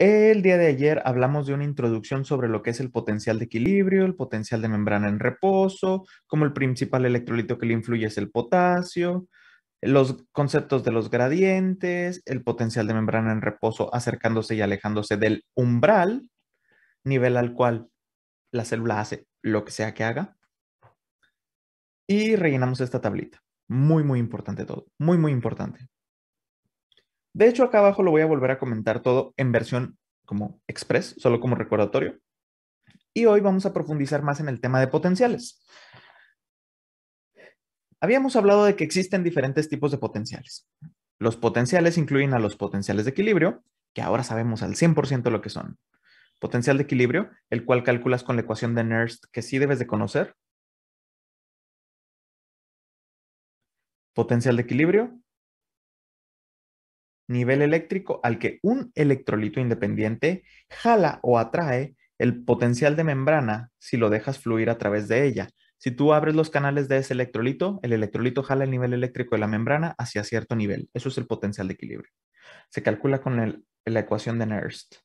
El día de ayer hablamos de una introducción sobre lo que es el potencial de equilibrio, el potencial de membrana en reposo, cómo el principal electrolito que le influye es el potasio, los conceptos de los gradientes, el potencial de membrana en reposo acercándose y alejándose del umbral, nivel al cual la célula hace lo que sea que haga. Y rellenamos esta tablita. Muy, muy importante todo. Muy, muy importante. De hecho, acá abajo lo voy a volver a comentar todo en versión como express, solo como recordatorio. Y hoy vamos a profundizar más en el tema de potenciales. Habíamos hablado de que existen diferentes tipos de potenciales. Los potenciales incluyen a los potenciales de equilibrio, que ahora sabemos al 100% lo que son. Potencial de equilibrio, el cual calculas con la ecuación de Nernst que sí debes de conocer. Potencial de equilibrio, nivel eléctrico al que un electrolito independiente jala o atrae el potencial de membrana si lo dejas fluir a través de ella. Si tú abres los canales de ese electrolito, el electrolito jala el nivel eléctrico de la membrana hacia cierto nivel. Eso es el potencial de equilibrio. Se calcula con la ecuación de Nernst.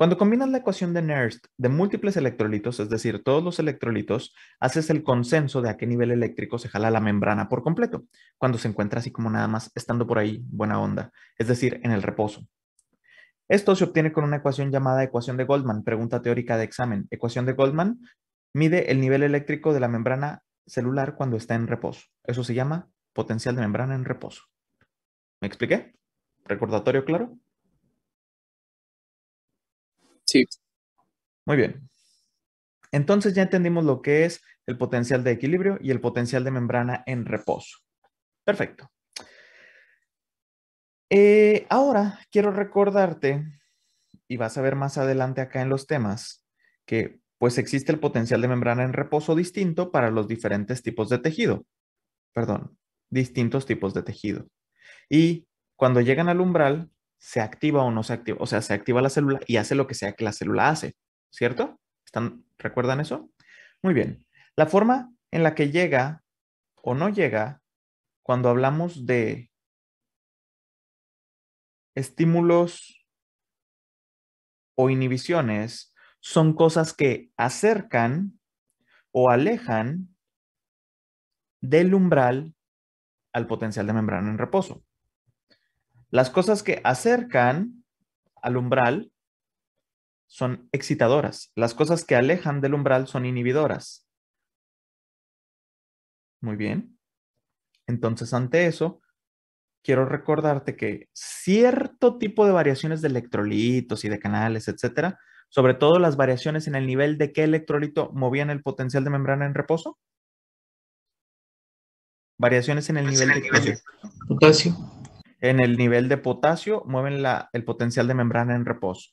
Cuando combinas la ecuación de Nernst de múltiples electrolitos, es decir, todos los electrolitos, haces el consenso de a qué nivel eléctrico se jala la membrana por completo, cuando se encuentra así como nada más estando por ahí, buena onda, es decir, en el reposo. Esto se obtiene con una ecuación llamada ecuación de Goldman, pregunta teórica de examen. Ecuación de Goldman mide el nivel eléctrico de la membrana celular cuando está en reposo. Eso se llama potencial de membrana en reposo. ¿Me expliqué? ¿Recordatorio claro? Sí. Muy bien. Entonces ya entendimos lo que es el potencial de equilibrio y el potencial de membrana en reposo. Perfecto. Eh, ahora quiero recordarte, y vas a ver más adelante acá en los temas, que pues existe el potencial de membrana en reposo distinto para los diferentes tipos de tejido. Perdón, distintos tipos de tejido. Y cuando llegan al umbral, se activa o no se activa, o sea, se activa la célula y hace lo que sea que la célula hace, ¿cierto? ¿Están, ¿Recuerdan eso? Muy bien. La forma en la que llega o no llega cuando hablamos de estímulos o inhibiciones son cosas que acercan o alejan del umbral al potencial de membrana en reposo. Las cosas que acercan al umbral son excitadoras. Las cosas que alejan del umbral son inhibidoras. Muy bien. Entonces, ante eso, quiero recordarte que cierto tipo de variaciones de electrolitos y de canales, etcétera, sobre todo las variaciones en el nivel de qué electrolito movían el potencial de membrana en reposo. Variaciones en el pues nivel de potasio en el nivel de potasio mueven la, el potencial de membrana en reposo.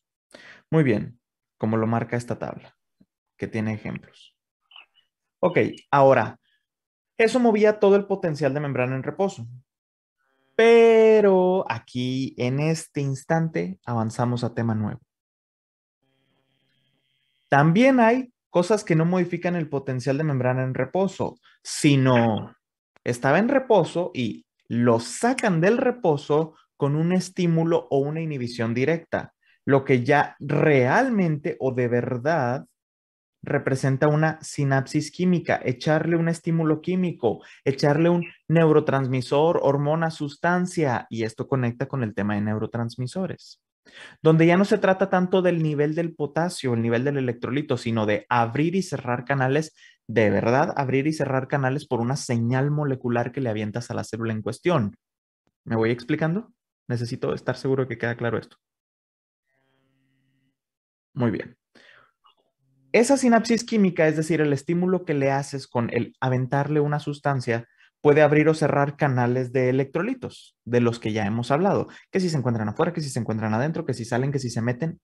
Muy bien, como lo marca esta tabla, que tiene ejemplos. Ok, ahora, eso movía todo el potencial de membrana en reposo. Pero aquí, en este instante, avanzamos a tema nuevo. También hay cosas que no modifican el potencial de membrana en reposo, sino estaba en reposo y lo sacan del reposo con un estímulo o una inhibición directa, lo que ya realmente o de verdad representa una sinapsis química, echarle un estímulo químico, echarle un neurotransmisor, hormona, sustancia, y esto conecta con el tema de neurotransmisores, donde ya no se trata tanto del nivel del potasio, el nivel del electrolito, sino de abrir y cerrar canales de verdad abrir y cerrar canales por una señal molecular que le avientas a la célula en cuestión. ¿Me voy explicando? Necesito estar seguro de que queda claro esto. Muy bien. Esa sinapsis química, es decir, el estímulo que le haces con el aventarle una sustancia, puede abrir o cerrar canales de electrolitos, de los que ya hemos hablado, que si se encuentran afuera, que si se encuentran adentro, que si salen, que si se meten.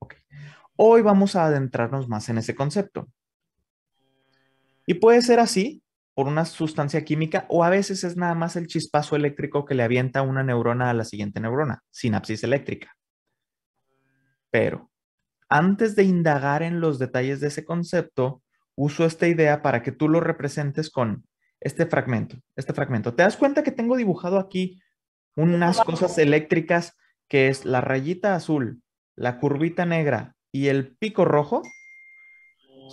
Hoy vamos a adentrarnos más en ese concepto. Y puede ser así por una sustancia química o a veces es nada más el chispazo eléctrico que le avienta una neurona a la siguiente neurona, sinapsis eléctrica. Pero antes de indagar en los detalles de ese concepto, uso esta idea para que tú lo representes con este fragmento, este fragmento. ¿Te das cuenta que tengo dibujado aquí unas cosas eléctricas que es la rayita azul, la curvita negra y el pico rojo?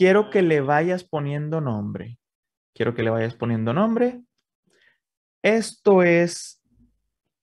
quiero que le vayas poniendo nombre. Quiero que le vayas poniendo nombre. Esto es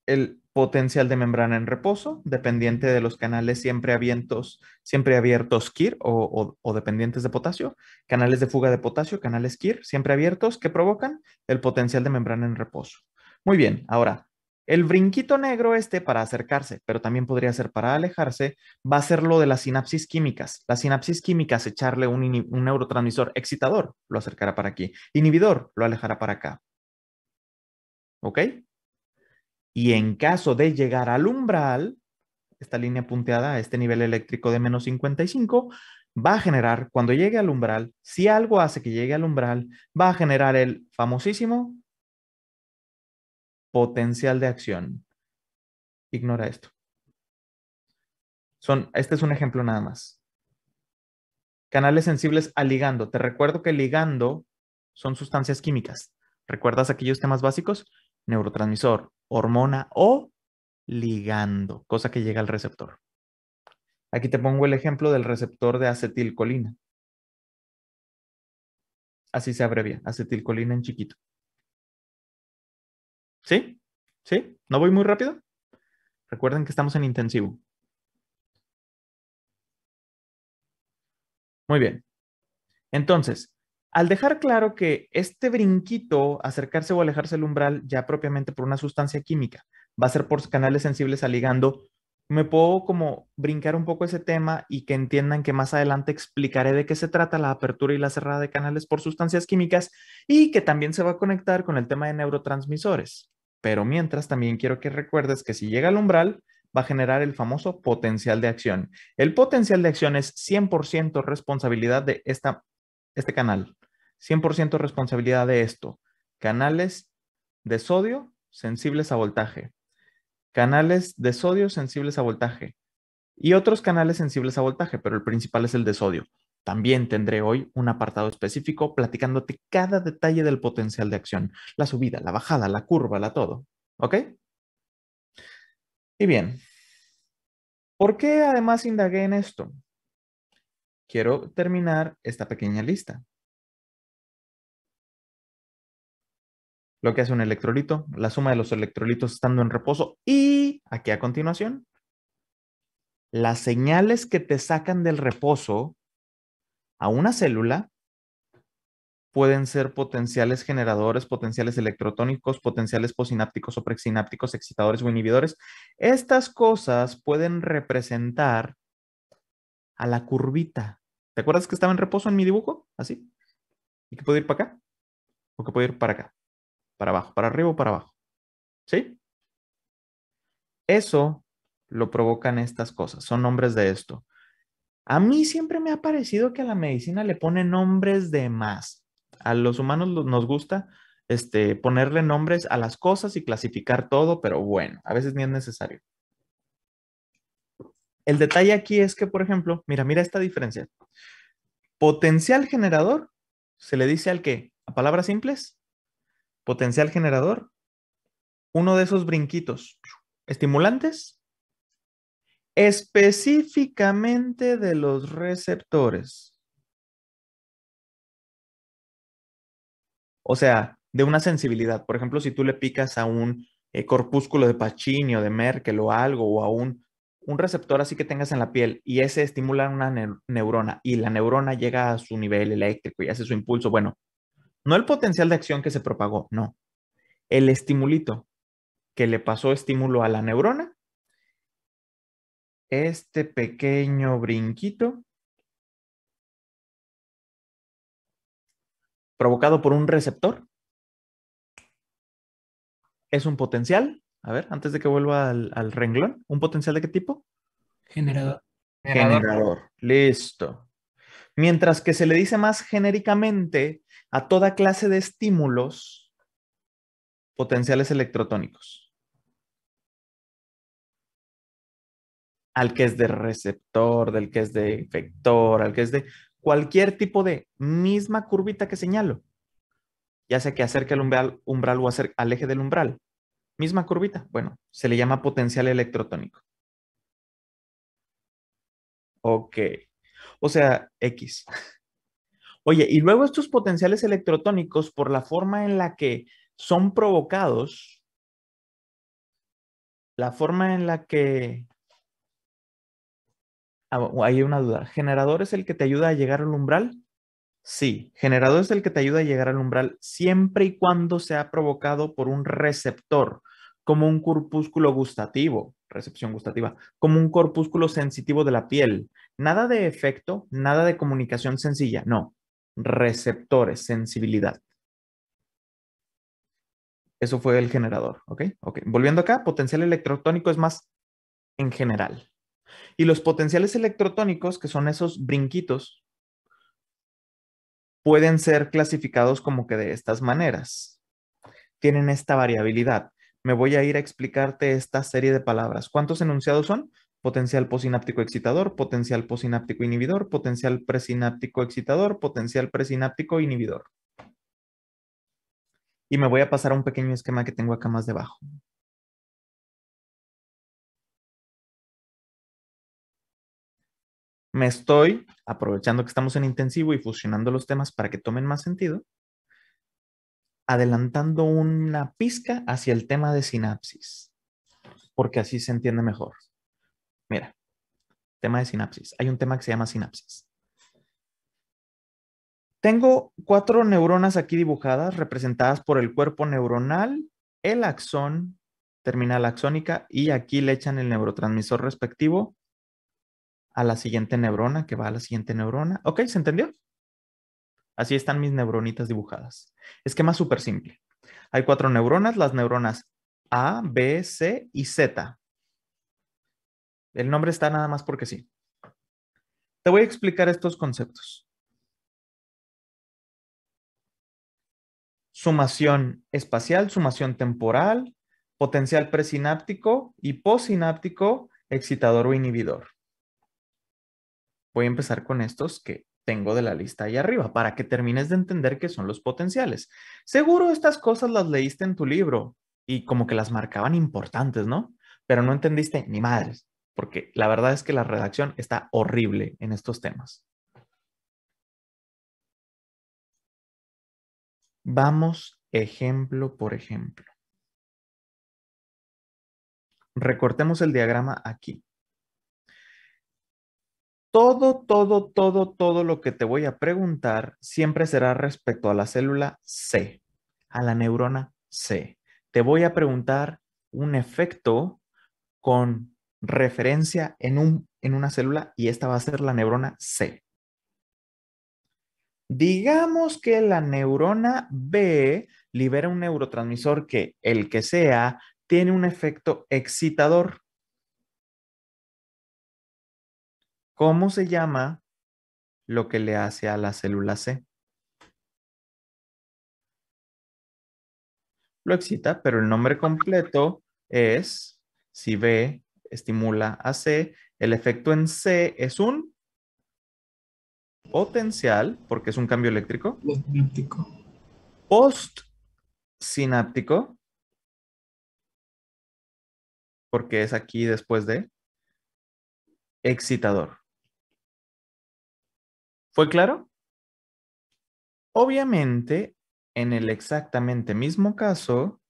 el potencial de membrana en reposo, dependiente de los canales siempre abiertos, siempre abiertos KIR o, o dependientes de potasio, canales de fuga de potasio, canales KIR, siempre abiertos, que provocan el potencial de membrana en reposo. Muy bien, ahora, el brinquito negro este para acercarse, pero también podría ser para alejarse, va a ser lo de las sinapsis químicas. Las sinapsis químicas, echarle un, neurotransmisor excitador, lo acercará para aquí. Inhibidor, lo alejará para acá. ¿Ok? Y en caso de llegar al umbral, esta línea punteada este nivel eléctrico de menos 55, va a generar, cuando llegue al umbral, si algo hace que llegue al umbral, va a generar el famosísimo potencial de acción. Ignora esto. este es un ejemplo nada más. Canales sensibles a ligando. Te recuerdo que ligando son sustancias químicas. ¿Recuerdas aquellos temas básicos? Neurotransmisor, hormona o ligando, cosa que llega al receptor. Aquí te pongo el ejemplo del receptor de acetilcolina. Así se abrevia, acetilcolina en chiquito. ¿Sí? ¿Sí? ¿No voy muy rápido? Recuerden que estamos en intensivo. Muy bien. Entonces, al dejar claro que este brinquito, acercarse o alejarse el umbral ya propiamente por una sustancia química, va a ser por canales sensibles al ligando me puedo como brincar un poco ese tema y que entiendan que más adelante explicaré de qué se trata la apertura y la cerrada de canales por sustancias químicas y que también se va a conectar con el tema de neurotransmisores. Pero mientras también quiero que recuerdes que si llega al umbral va a generar el famoso potencial de acción. El potencial de acción es 100% responsabilidad de este canal, 100% responsabilidad de esto. Canales de sodio sensibles a voltaje, canales de sodio sensibles a voltaje y otros canales sensibles a voltaje, pero el principal es el de sodio. También tendré hoy un apartado específico platicándote cada detalle del potencial de acción, la subida, la bajada, la curva, la todo. ¿Ok? Y bien, ¿por qué además indagué en esto? Quiero terminar esta pequeña lista. lo que hace un electrolito, la suma de los electrolitos estando en reposo y aquí a continuación, las señales que te sacan del reposo a una célula pueden ser potenciales generadores, potenciales electrotónicos, potenciales posinápticos o presinápticos, excitadores o inhibidores. Estas cosas pueden representar a la curvita. ¿Te acuerdas que estaba en reposo en mi dibujo? Así. Y que puedo ir para acá o que puedo ir para acá para abajo, para arriba o para abajo. ¿Sí? Eso lo provocan estas cosas, son nombres de esto. A mí siempre me ha parecido que a la medicina le pone nombres de más. A los humanos nos gusta este, ponerle nombres a las cosas y clasificar todo, pero bueno, a veces ni es necesario. El detalle aquí es que, por ejemplo, mira, mira esta diferencia. Potencial generador se le dice al que, a palabras simples, potencial generador, uno de esos brinquitos estimulantes, específicamente de los receptores. O sea, de una sensibilidad. Por ejemplo, si tú le picas a un eh, corpúsculo de Pacini o de Merkel o algo, o a un, receptor así que tengas en la piel y ese estimula una neurona y la neurona llega a su nivel eléctrico y hace su impulso, bueno, no el potencial de acción que se propagó, no. El estimulito que le pasó estímulo a la neurona. Este pequeño brinquito provocado por un receptor es un potencial. A ver, antes de que vuelva al, renglón, ¿un potencial de qué tipo? Generador. Generador. Listo. Mientras que se le dice más genéricamente a toda clase de estímulos potenciales electrotónicos. Al que es de receptor, del que es de efector, al que es de cualquier tipo de misma curvita que señalo. Ya sea que acerque al umbral, umbral o acerque, al eje del umbral. Misma curvita. Bueno, se le llama potencial electrotónico. Ok. O sea, X. Oye, y luego estos potenciales electrotónicos, por la forma en la que son provocados, la forma en la que... Ah, hay una duda. ¿Generador es el que te ayuda a llegar al umbral? Sí, generador es el que te ayuda a llegar al umbral siempre y cuando sea provocado por un receptor, como un corpúsculo gustativo, recepción gustativa, como un corpúsculo sensitivo de la piel. Nada de efecto, nada de comunicación sencilla, no receptores, sensibilidad. Eso fue el generador, ¿ok? volviendo acá, potencial electrotónico es más en general. Y los potenciales electrotónicos, que son esos brinquitos, pueden ser clasificados como que de estas maneras. Tienen esta variabilidad. Me voy a ir a explicarte esta serie de palabras. ¿Cuántos enunciados son? potencial posináptico excitador, potencial posináptico inhibidor, potencial presináptico excitador, potencial presináptico inhibidor. Y me voy a pasar a un pequeño esquema que tengo acá más debajo. Me estoy, aprovechando que estamos en intensivo y fusionando los temas para que tomen más sentido, adelantando una pizca hacia el tema de sinapsis, porque así se entiende mejor. Mira, tema de sinapsis. Hay un tema que se llama sinapsis. Tengo cuatro neuronas aquí dibujadas, representadas por el cuerpo neuronal, el axón, terminal axónica, y aquí le echan el neurotransmisor respectivo a la siguiente neurona, que va a la siguiente neurona. ¿Ok? ¿Se entendió? Así están mis neuronitas dibujadas. Esquema súper simple. Hay cuatro neuronas, las neuronas A, B, C y Z. El nombre está nada más porque sí. Te voy a explicar estos conceptos. Sumación espacial, sumación temporal, potencial presináptico y posináptico, excitador o inhibidor. Voy a empezar con estos que tengo de la lista ahí arriba para que termines de entender qué son los potenciales. Seguro estas cosas las leíste en tu libro y como que las marcaban importantes, ¿no? Pero no entendiste ni madres porque la verdad es que la redacción está horrible en estos temas. Vamos ejemplo por ejemplo. Recortemos el diagrama aquí. Todo, todo, todo, todo lo que te voy a preguntar siempre será respecto a la célula C, a la neurona C. Te voy a preguntar un efecto con referencia en, un, en una célula y esta va a ser la neurona C. Digamos que la neurona B libera un neurotransmisor que, el que sea, tiene un efecto excitador. ¿Cómo se llama lo que le hace a la célula C? Lo excita, pero el nombre completo es, si B estimula a C. El efecto en C es un potencial, porque es un cambio eléctrico. Post sináptico, porque es aquí después de excitador. ¿Fue claro? Obviamente, en el exactamente mismo caso,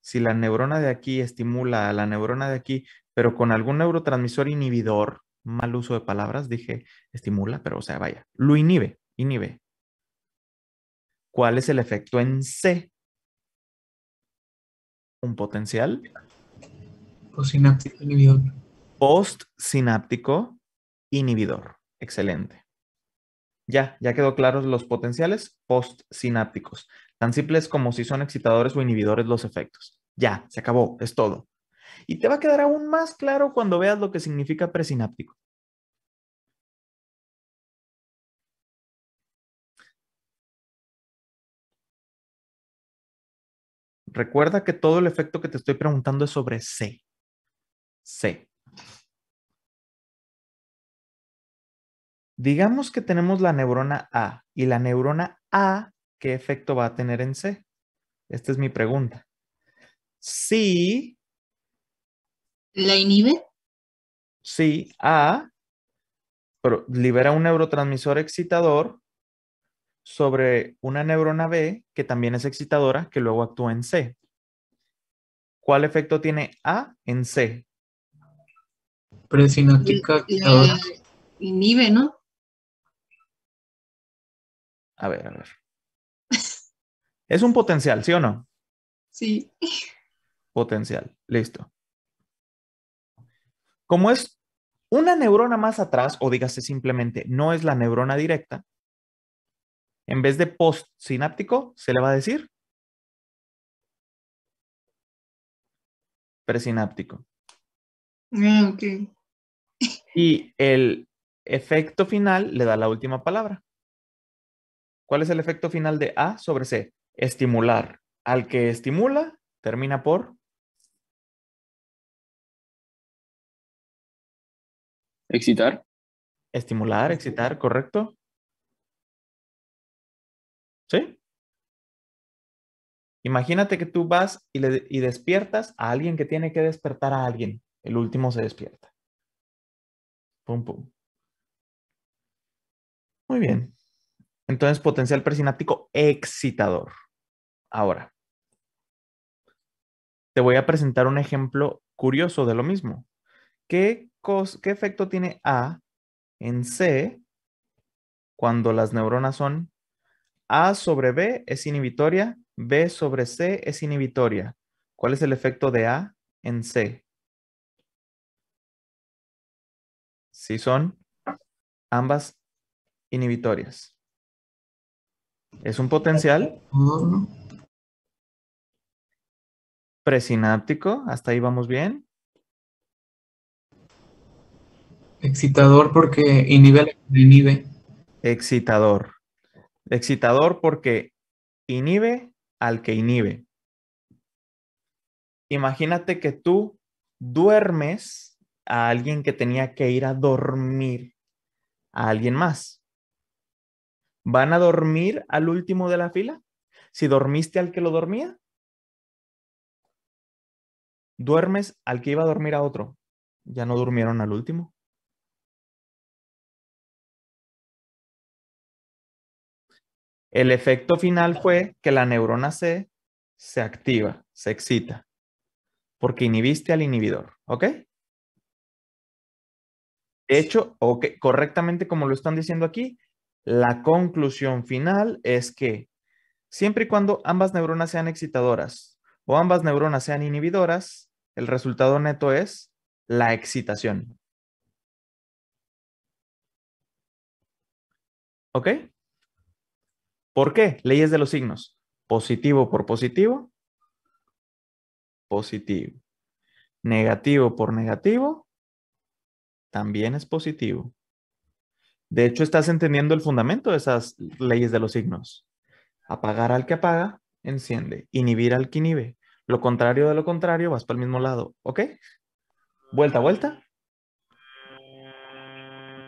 si la neurona de aquí estimula a la neurona de aquí pero con algún neurotransmisor inhibidor, mal uso de palabras, dije estimula, pero o sea, vaya, lo inhibe, inhibe. ¿Cuál es el efecto en C? ¿Un potencial? Postsináptico inhibidor. Postsináptico inhibidor. Excelente. Ya, ya quedó claros los potenciales postsinápticos. Tan simples como si son excitadores o inhibidores los efectos. Ya, se acabó, es todo. Y te va a quedar aún más claro cuando veas lo que significa presináptico. Recuerda que todo el efecto que te estoy preguntando es sobre C. C. Digamos que tenemos la neurona A y la neurona A, ¿qué efecto va a tener en C? Esta es mi pregunta. Si ¿La inhibe? Sí, A pero libera un neurotransmisor excitador sobre una neurona B que también es excitadora, que luego actúa en C. ¿Cuál efecto tiene A en C? Presinática. Inhibe, ¿no? A ver, a ver. es un potencial, ¿sí o no? Sí. Potencial, listo. Como es una neurona más atrás, o dígase simplemente, no es la neurona directa, en vez de postsináptico, se le va a decir presináptico. Ah, y el efecto final le da la última palabra. ¿Cuál es el efecto final de A sobre C? Estimular. Al que estimula, termina por Excitar. Estimular, excitar, correcto. ¿Sí? Imagínate que tú vas y, despiertas a alguien que tiene que despertar a alguien. El último se despierta. Pum, pum. Muy bien. Entonces, potencial presináptico excitador. Ahora, te voy a presentar un ejemplo curioso de lo mismo. Que... ¿qué efecto tiene A en C cuando las neuronas son A sobre B es inhibitoria, B sobre C es inhibitoria? ¿Cuál es el efecto de A en C? Si son ambas inhibitorias. Es un potencial presináptico, hasta ahí vamos bien. Excitador porque inhibe al que inhibe. Excitador. Excitador porque inhibe al que inhibe. Imagínate que tú duermes a alguien que tenía que ir a dormir a alguien más. ¿Van a dormir al último de la fila? Si dormiste al que lo dormía, duermes al que iba a dormir a otro. Ya no durmieron al último. El efecto final fue que la neurona C se activa, se excita, porque inhibiste al inhibidor, ¿ok? Hecho, correctamente como lo están diciendo aquí, la conclusión final es que siempre y cuando ambas neuronas sean excitadoras o ambas neuronas sean inhibidoras, el resultado neto es la excitación. ¿Ok? ¿Por qué? Leyes de los signos. Positivo por positivo, positivo. Negativo por negativo, también es positivo. De hecho, estás entendiendo el fundamento de esas leyes de los signos. Apagar al que apaga, enciende. Inhibir al que inhibe. Lo contrario de lo contrario, vas para el mismo lado. ¿Ok? Vuelta, vuelta.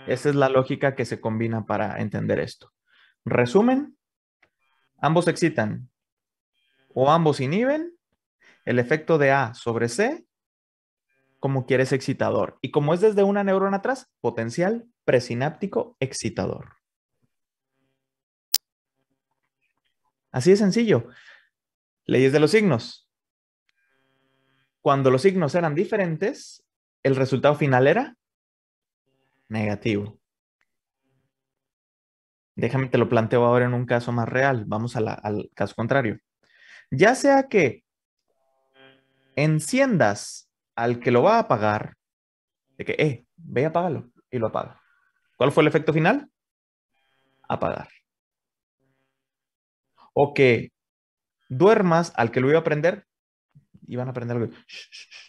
Esa es la lógica que se combina para entender esto. Resumen, ambos excitan o ambos inhiben el efecto de A sobre C como quieres excitador. Y como es desde una neurona atrás, potencial presináptico excitador. Así de sencillo. Leyes de los signos. Cuando los signos eran diferentes, el resultado final era negativo. Déjame te lo planteo ahora en un caso más real. Vamos al caso contrario. Ya sea que enciendas al que lo va a apagar, de que, eh, ve a apagarlo y lo apaga. ¿Cuál fue el efecto final? Apagar. O que duermas al que lo iba a prender y van a prender algo.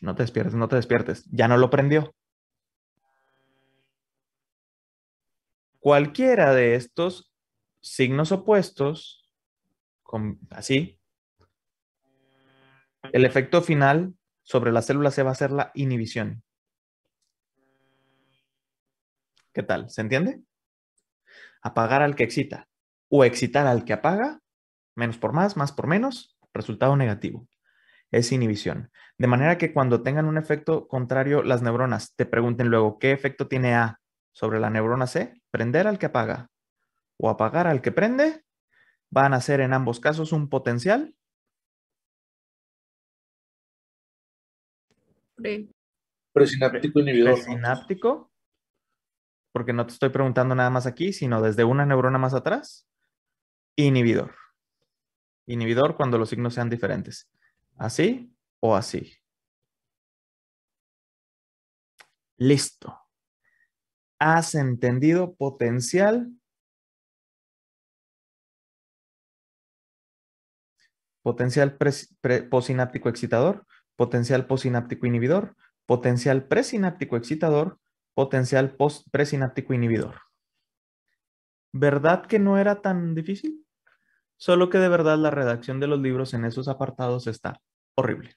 no te despiertes, no te despiertes. Ya no lo prendió. Cualquiera de estos signos opuestos, así, el efecto final sobre la célula se va a ser la inhibición. ¿Qué tal? ¿Se entiende? Apagar al que excita o excitar al que apaga, menos por más, más por menos, resultado negativo. Es inhibición. De manera que cuando tengan un efecto contrario las neuronas, te pregunten luego, ¿qué efecto tiene A? sobre la neurona C, prender al que apaga o apagar al que prende, van a ser en ambos casos un potencial. Presináptico inhibidor. Presináptico, porque no te estoy preguntando nada más aquí, sino desde una neurona más atrás, inhibidor. Inhibidor cuando los signos sean diferentes. Así o así. Listo has entendido potencial. Potencial posináptico excitador, potencial posináptico inhibidor, potencial presináptico excitador, potencial post presináptico inhibidor. ¿Verdad que no era tan difícil? Solo que de verdad la redacción de los libros en esos apartados está horrible.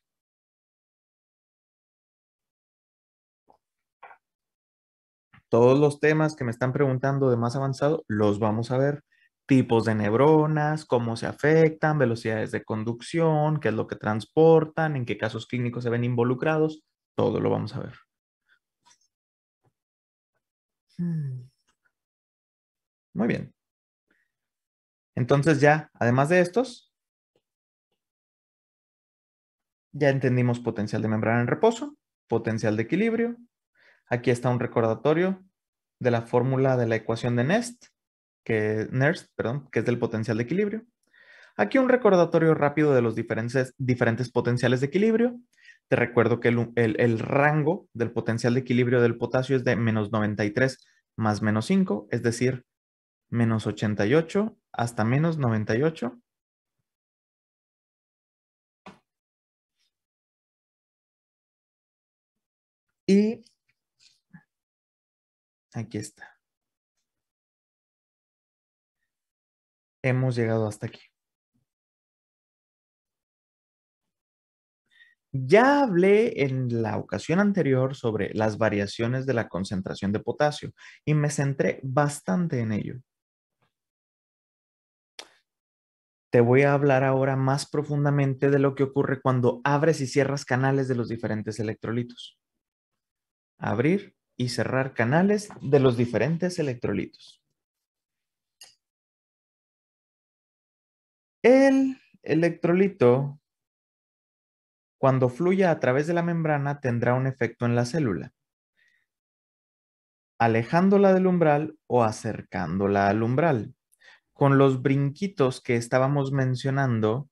Todos los temas que me están preguntando de más avanzado los vamos a ver. Tipos de neuronas, cómo se afectan, velocidades de conducción, qué es lo que transportan, en qué casos clínicos se ven involucrados, todo lo vamos a ver. Hmm. Muy bien. Entonces ya, además de estos, ya entendimos potencial de membrana en reposo, potencial de equilibrio, Aquí está un recordatorio de la fórmula de la ecuación de Nest, que, Nernst, perdón, que es del potencial de equilibrio. Aquí un recordatorio rápido de los diferentes, diferentes potenciales de equilibrio. Te recuerdo que el, el, rango del potencial de equilibrio del potasio es de menos 93 más menos 5, es decir, menos 88 hasta menos 98. Y Aquí está. Hemos llegado hasta aquí. Ya hablé en la ocasión anterior sobre las variaciones de la concentración de potasio y me centré bastante en ello. Te voy a hablar ahora más profundamente de lo que ocurre cuando abres y cierras canales de los diferentes electrolitos. Abrir y cerrar canales de los diferentes electrolitos. El electrolito, cuando fluya a través de la membrana, tendrá un efecto en la célula, alejándola del umbral o acercándola al umbral. Con los brinquitos que estábamos mencionando,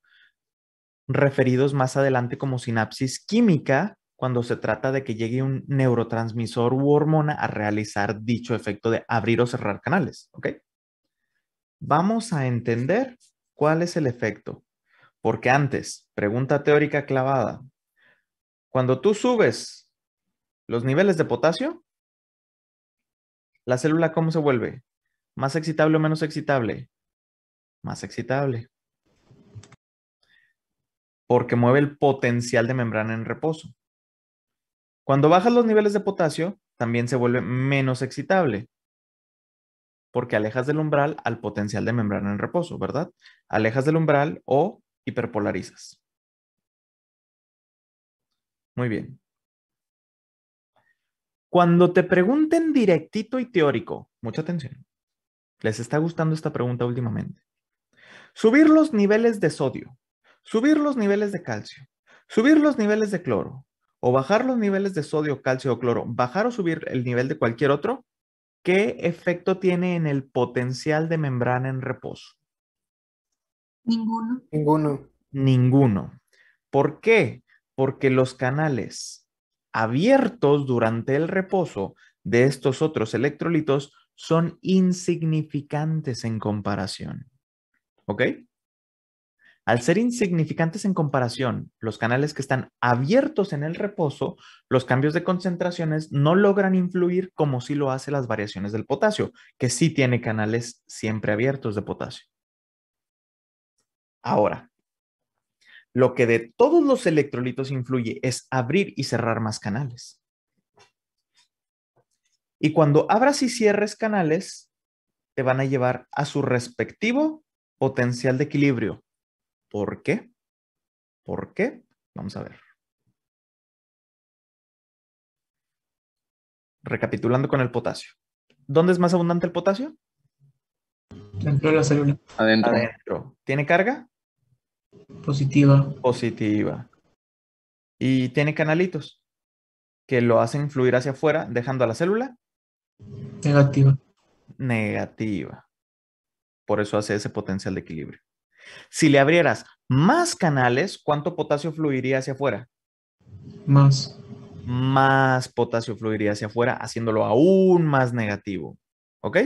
referidos más adelante como sinapsis química, cuando se trata de que llegue un neurotransmisor u hormona a realizar dicho efecto de abrir o cerrar canales. ¿Ok? Vamos a entender cuál es el efecto. Porque antes, pregunta teórica clavada. Cuando tú subes los niveles de potasio, ¿la célula cómo se vuelve? ¿Más excitable o menos excitable? Más excitable. Porque mueve el potencial de membrana en reposo. Cuando bajas los niveles de potasio, también se vuelve menos excitable, porque alejas del umbral al potencial de membrana en reposo, ¿verdad? Alejas del umbral o hiperpolarizas. Muy bien. Cuando te pregunten directito y teórico, mucha atención, les está gustando esta pregunta últimamente. Subir los niveles de sodio, subir los niveles de calcio, subir los niveles de cloro, o bajar los niveles de sodio, calcio o cloro, bajar o subir el nivel de cualquier otro, ¿qué efecto tiene en el potencial de membrana en reposo? Ninguno. Ninguno. Ninguno. ¿Por qué? Porque los canales abiertos durante el reposo de estos otros electrolitos son insignificantes en comparación. ¿Ok? Al ser insignificantes en comparación, los canales que están abiertos en el reposo, los cambios de concentraciones no logran influir como si lo hacen las variaciones del potasio, que sí tiene canales siempre abiertos de potasio. Ahora, lo que de todos los electrolitos influye es abrir y cerrar más canales. Y cuando abras y cierres canales, te van a llevar a su respectivo potencial de equilibrio, ¿Por qué? ¿Por qué? Vamos a ver. Recapitulando con el potasio. ¿Dónde es más abundante el potasio? Dentro de la célula. Adentro. ¿Tiene carga? Positiva. Positiva. Y tiene canalitos que lo hacen fluir hacia afuera, dejando a la célula. Negativa. Negativa. Por eso hace ese potencial de equilibrio. Si le abrieras más canales, ¿cuánto potasio fluiría hacia afuera? Más. Más potasio fluiría hacia afuera, haciéndolo aún más negativo. ¿Ok?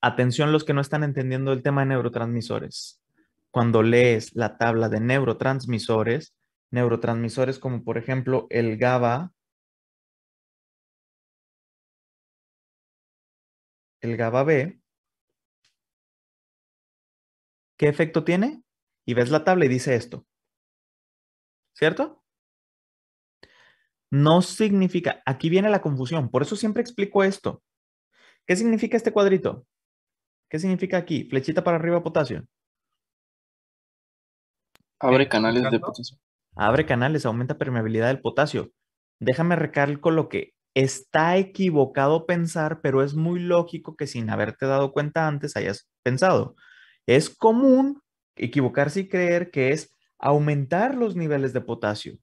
Atención los que no están entendiendo el tema de neurotransmisores. Cuando lees la tabla de neurotransmisores, neurotransmisores como por ejemplo el GABA, el GABA B, ¿Qué efecto tiene? Y ves la tabla y dice esto. ¿Cierto? No significa, aquí viene la confusión, por eso siempre explico esto. ¿Qué significa este cuadrito? ¿Qué significa aquí? Flechita para arriba, potasio. Abre canales de potasio. Abre canales, aumenta permeabilidad del potasio. Déjame recalco lo que está equivocado pensar, pero es muy lógico que sin haberte dado cuenta antes hayas pensado. Es común equivocarse y creer que es aumentar los niveles de potasio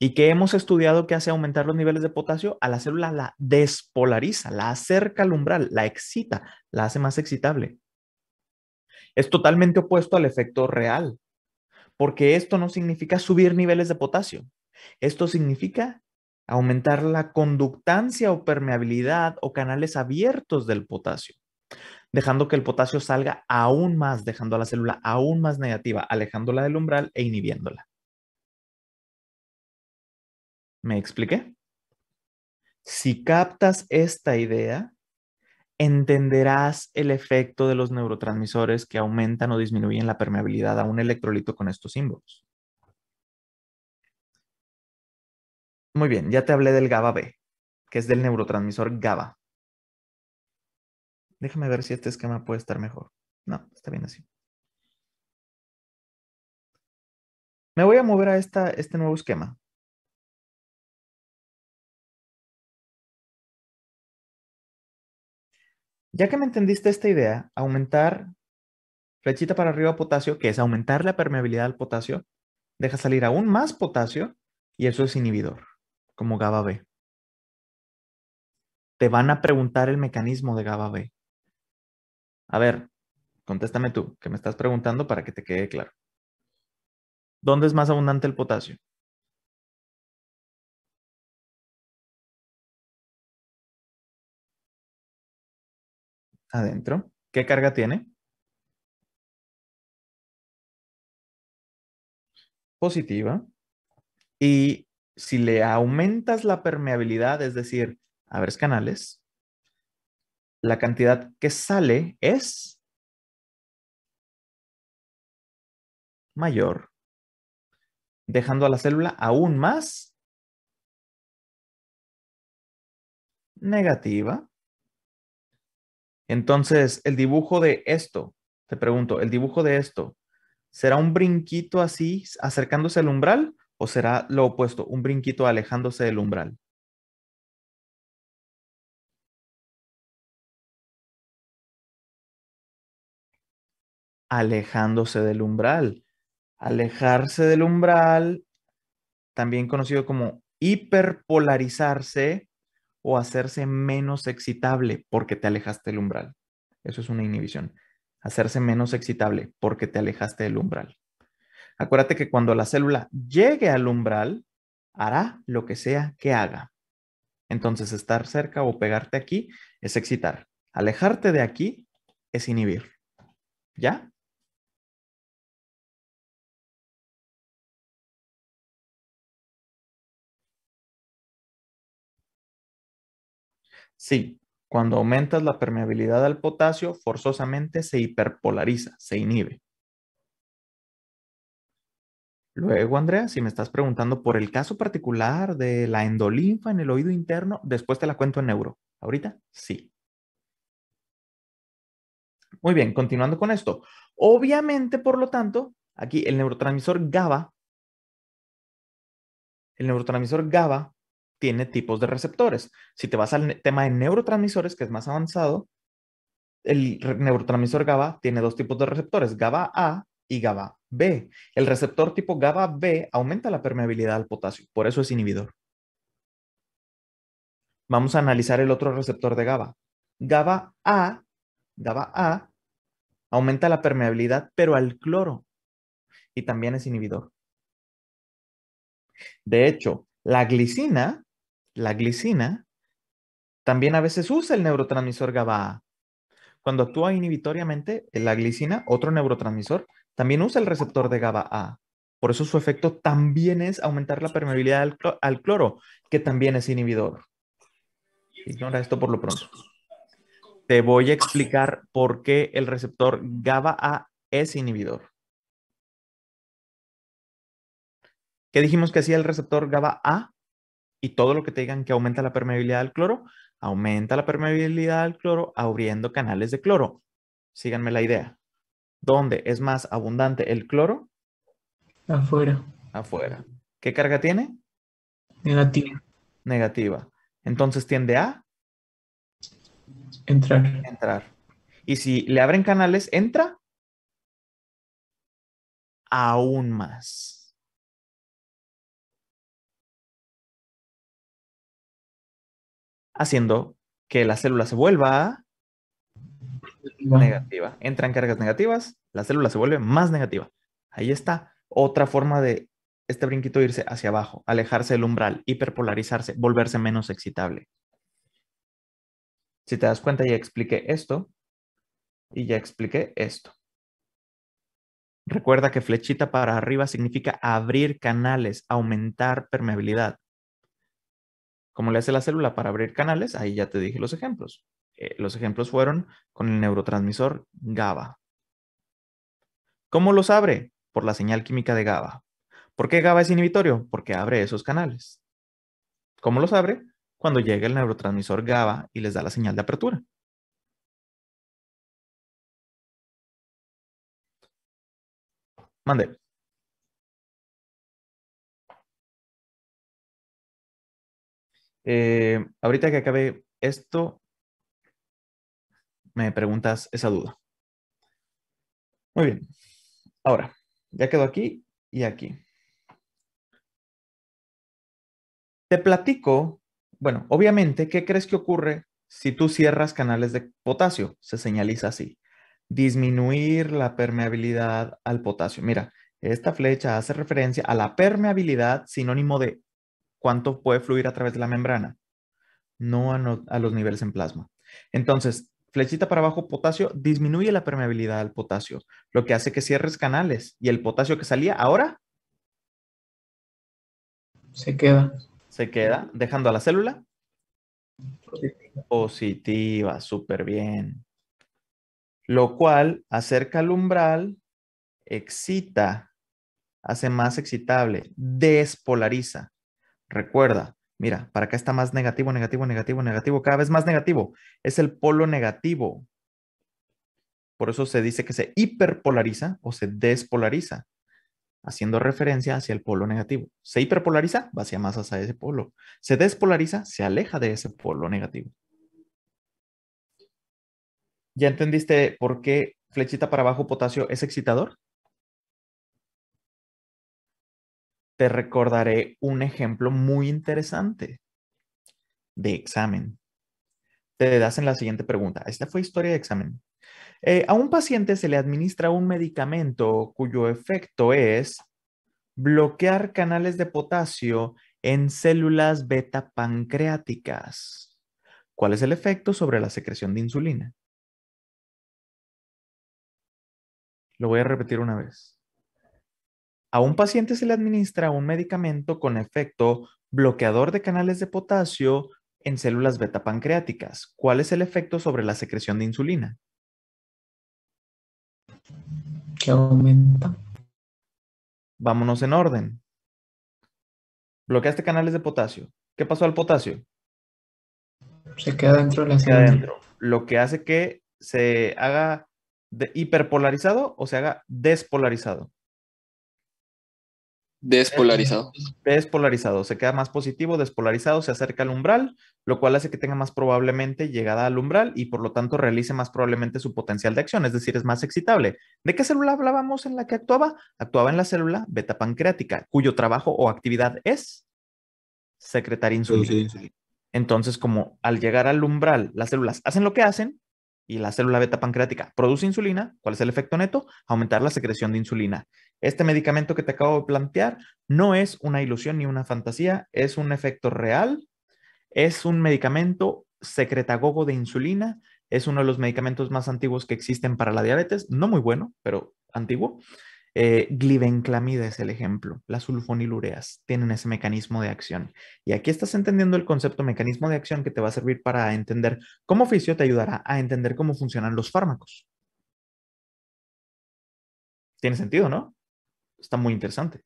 y que hemos estudiado que hace aumentar los niveles de potasio a la célula la despolariza, la acerca al umbral, la excita, la hace más excitable. Es totalmente opuesto al efecto real, porque esto no significa subir niveles de potasio. Esto significa aumentar la conductancia o permeabilidad o canales abiertos del potasio dejando que el potasio salga aún más, dejando a la célula aún más negativa, alejándola del umbral e inhibiéndola. ¿Me expliqué? Si captas esta idea, entenderás el efecto de los neurotransmisores que aumentan o disminuyen la permeabilidad a un electrolito con estos símbolos. Muy bien, ya te hablé del GABA B, que es del neurotransmisor GABA déjame ver si este esquema puede estar mejor. No, está bien así. Me voy a mover a este nuevo esquema. Ya que me entendiste esta idea, aumentar flechita para arriba potasio, que es aumentar la permeabilidad al potasio, deja salir aún más potasio y eso es inhibidor, como GABA B. Te van a preguntar el mecanismo de GABA B. A ver, contéstame tú, que me estás preguntando para que te quede claro. ¿Dónde es más abundante el potasio? Adentro. ¿Qué carga tiene? Positiva. Y si le aumentas la permeabilidad, es decir, abres canales, la cantidad que sale es mayor, dejando a la célula aún más negativa. Entonces, el dibujo de esto, te pregunto, el dibujo de esto, ¿será un brinquito así acercándose al umbral o será lo opuesto, un brinquito alejándose del umbral? alejándose del umbral. Alejarse del umbral, también conocido como hiperpolarizarse o hacerse menos excitable porque te alejaste del umbral. Eso es una inhibición. Hacerse menos excitable porque te alejaste del umbral. Acuérdate que cuando la célula llegue al umbral, hará lo que sea que haga. Entonces, estar cerca o pegarte aquí es excitar. Alejarte de aquí es inhibir. ¿Ya? Sí, cuando aumentas la permeabilidad al potasio, forzosamente se hiperpolariza, se inhibe. Luego, Andrea, si me estás preguntando por el caso particular de la endolinfa en el oído interno, después te la cuento en neuro. Ahorita, sí. Muy bien, continuando con esto. Obviamente, por lo tanto, aquí el neurotransmisor GABA, el neurotransmisor GABA tiene tipos de receptores. Si te vas al tema de neurotransmisores, que es más avanzado, el neurotransmisor GABA tiene dos tipos de receptores, GABA A y GABA B. El receptor tipo GABA B aumenta la permeabilidad al potasio, por eso es inhibidor. Vamos a analizar el otro receptor de GABA. GABA A, GABA A aumenta la permeabilidad, pero al cloro, y también es inhibidor. De hecho, la glicina la glicina, también a veces usa el neurotransmisor GABA. Cuando actúa inhibitoriamente eh, la glicina, otro neurotransmisor, también usa el receptor de GABA-A. Por eso su efecto también es aumentar la permeabilidad al, cloro, que también es inhibidor. Ignora esto por lo pronto. Te voy a explicar por qué el receptor GABA-A es inhibidor. ¿Qué dijimos que hacía el receptor GABA-A? y todo lo que te digan que aumenta la permeabilidad del cloro, aumenta la permeabilidad del cloro abriendo canales de cloro. Síganme la idea. ¿Dónde es más abundante el cloro? Afuera. Afuera. ¿Qué carga tiene? Negativa. Negativa. Entonces tiende a entrar. Entrar. Y si le abren canales, entra aún más. haciendo que la célula se vuelva negativa. Entran cargas negativas, la célula se vuelve más negativa. Ahí está otra forma de este brinquito irse hacia abajo, alejarse del umbral, hiperpolarizarse, volverse menos excitable. Si te das cuenta, ya expliqué esto y ya expliqué esto. Recuerda que flechita para arriba significa abrir canales, aumentar permeabilidad. ¿Cómo le hace la célula para abrir canales, ahí ya te dije los ejemplos. Eh, los ejemplos fueron con el neurotransmisor GABA. ¿Cómo los abre? Por la señal química de GABA. ¿Por qué GABA es inhibitorio? Porque abre esos canales. ¿Cómo los abre? Cuando llega el neurotransmisor GABA y les da la señal de apertura. Mande. Eh, ahorita que acabe esto, me preguntas esa duda. Muy bien. Ahora, ya quedó aquí y aquí. Te platico, bueno, obviamente, ¿qué crees que ocurre si tú cierras canales de potasio? Se señaliza así. Disminuir la permeabilidad al potasio. Mira, esta flecha hace referencia a la permeabilidad, sinónimo de cuánto puede fluir a través de la membrana, no a, los niveles en plasma. Entonces, flechita para abajo, potasio, disminuye la permeabilidad al potasio, lo que hace que cierres canales y el potasio que salía ahora se queda. Se queda, dejando a la célula positiva. Positiva, súper bien. Lo cual acerca al umbral, excita, hace más excitable, despolariza. Recuerda, mira, para acá está más negativo, negativo, negativo, negativo, cada vez más negativo. Es el polo negativo. Por eso se dice que se hiperpolariza o se despolariza, haciendo referencia hacia el polo negativo. Se hiperpolariza, va hacia más hacia ese polo. Se despolariza, se aleja de ese polo negativo. ¿Ya entendiste por qué flechita para abajo potasio es excitador? te recordaré un ejemplo muy interesante de examen. Te en la siguiente pregunta. Esta fue historia de examen. Eh, a un paciente se le administra un medicamento cuyo efecto es bloquear canales de potasio en células beta pancreáticas. ¿Cuál es el efecto sobre la secreción de insulina? Lo voy a repetir una vez. A un paciente se le administra un medicamento con efecto bloqueador de canales de potasio en células beta pancreáticas. ¿Cuál es el efecto sobre la secreción de insulina? Que aumenta. Vámonos en orden. Bloqueaste canales de potasio. ¿Qué pasó al potasio? Se queda dentro de la célula. Dentro. Lo que hace que se haga hiperpolarizado o se haga despolarizado. Despolarizado. Despolarizado. Se queda más positivo, despolarizado, se acerca al umbral, lo cual hace que tenga más probablemente llegada al umbral y por lo tanto realice más probablemente su potencial de acción, es decir, es más excitable. ¿De qué célula hablábamos en la que actuaba? Actuaba en la célula beta pancreática, cuyo trabajo o actividad es secretar insulina. Entonces, como al llegar al umbral, las células hacen lo que hacen, y la célula beta pancreática produce insulina, ¿cuál es el efecto neto? Aumentar la secreción de insulina. Este medicamento que te acabo de plantear no es una ilusión ni una fantasía, es un efecto real, es un medicamento secretagogo de insulina, es uno de los medicamentos más antiguos que existen para la diabetes, no muy bueno, pero antiguo. Eh, glibenclamida es el ejemplo. Las sulfonilureas tienen ese mecanismo de acción. Y aquí estás entendiendo el concepto mecanismo de acción que te va a servir para entender cómo oficio te ayudará a entender cómo funcionan los fármacos. Tiene sentido, ¿no? está muy interesante.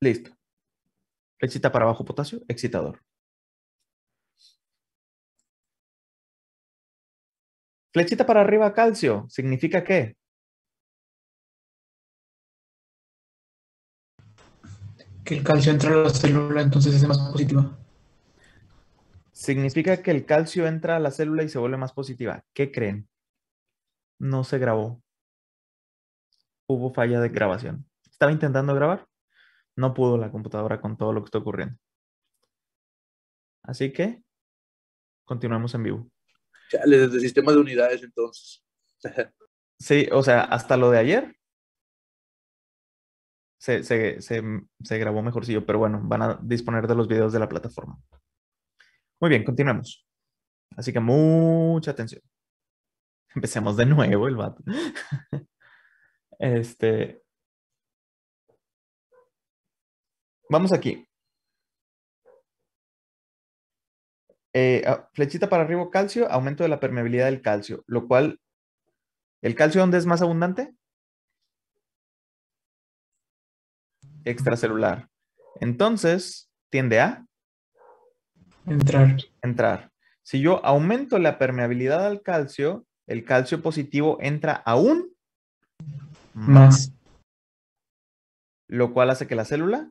Listo. Flechita para abajo potasio, excitador. Flechita para arriba calcio, ¿significa qué? Que el calcio entra a la célula, entonces es más positiva. Significa que el calcio entra a la célula y se vuelve más positiva. ¿Qué creen? no se grabó. Hubo falla de grabación. Estaba intentando grabar, no pudo la computadora con todo lo que está ocurriendo. Así que continuamos en vivo. Desde desde sistema de unidades entonces. sí, o sea, hasta lo de ayer se, se, se, se grabó mejorcillo, pero bueno, van a disponer de los videos de la plataforma. Muy bien, continuamos. Así que mucha atención. Empecemos de nuevo el vato. Este. Vamos aquí. Eh, ah, flechita para arriba, calcio, aumento de la permeabilidad del calcio, lo cual, ¿el calcio dónde es más abundante? Extracelular. Entonces, tiende a entrar. Entrar. Si yo aumento la permeabilidad al calcio, el calcio positivo entra aún más, lo cual hace que la célula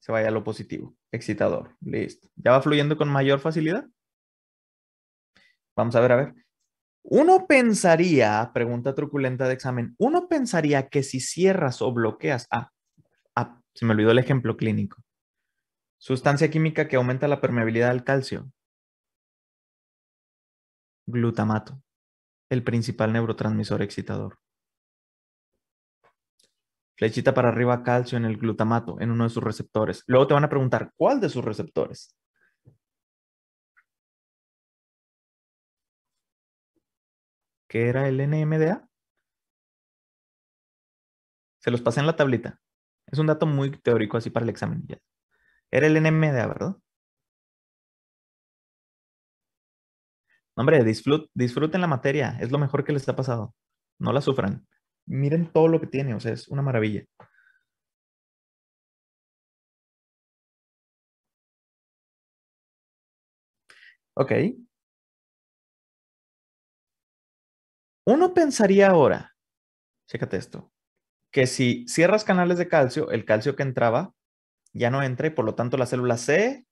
se vaya a lo positivo, excitador, listo. Ya va fluyendo con mayor facilidad. Vamos a ver, a ver. Uno pensaría, pregunta truculenta de examen, uno pensaría que si cierras o bloqueas, ah, ah se me olvidó el ejemplo clínico, sustancia química que aumenta la permeabilidad al calcio, glutamato el principal neurotransmisor excitador. Flechita para arriba, calcio en el glutamato, en uno de sus receptores. Luego te van a preguntar, ¿cuál de sus receptores? ¿Qué era el NMDA? Se los pasé en la tablita. Es un dato muy teórico así para el examen. Era el NMDA, ¿verdad? Hombre, disfruten la materia, es lo mejor que les ha pasado. No la sufran. Miren todo lo que tiene, o sea, es una maravilla. Ok. Uno pensaría ahora, chécate esto, que si cierras canales de calcio, el calcio que entraba ya no entra y por lo tanto la célula C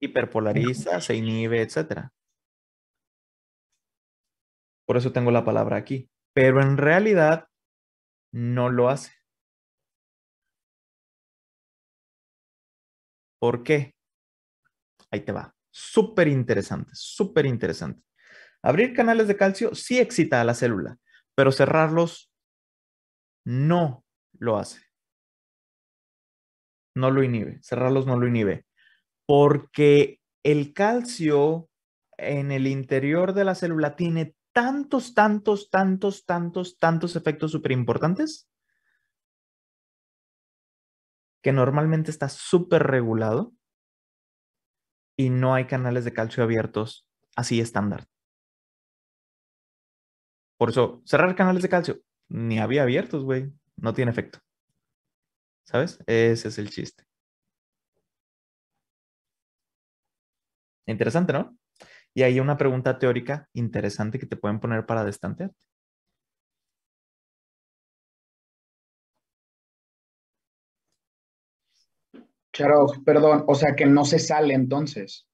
hiperpolariza, se inhibe, etc. Por eso tengo la palabra aquí. Pero en realidad no lo hace. ¿Por qué? Ahí te va. Súper interesante, súper interesante. Abrir canales de calcio sí excita a la célula, pero cerrarlos no lo hace. No lo inhibe. Cerrarlos no lo inhibe porque el calcio en el interior de la célula tiene tantos, tantos, tantos, tantos, tantos efectos súper importantes que normalmente está súper regulado y no hay canales de calcio abiertos así estándar. Por eso, cerrar canales de calcio, ni había abiertos, güey, no tiene efecto. ¿Sabes? Ese es el chiste. Interesante, ¿no? Y hay una pregunta teórica interesante que te pueden poner para destantearte. Charo, perdón, o sea que no se sale entonces.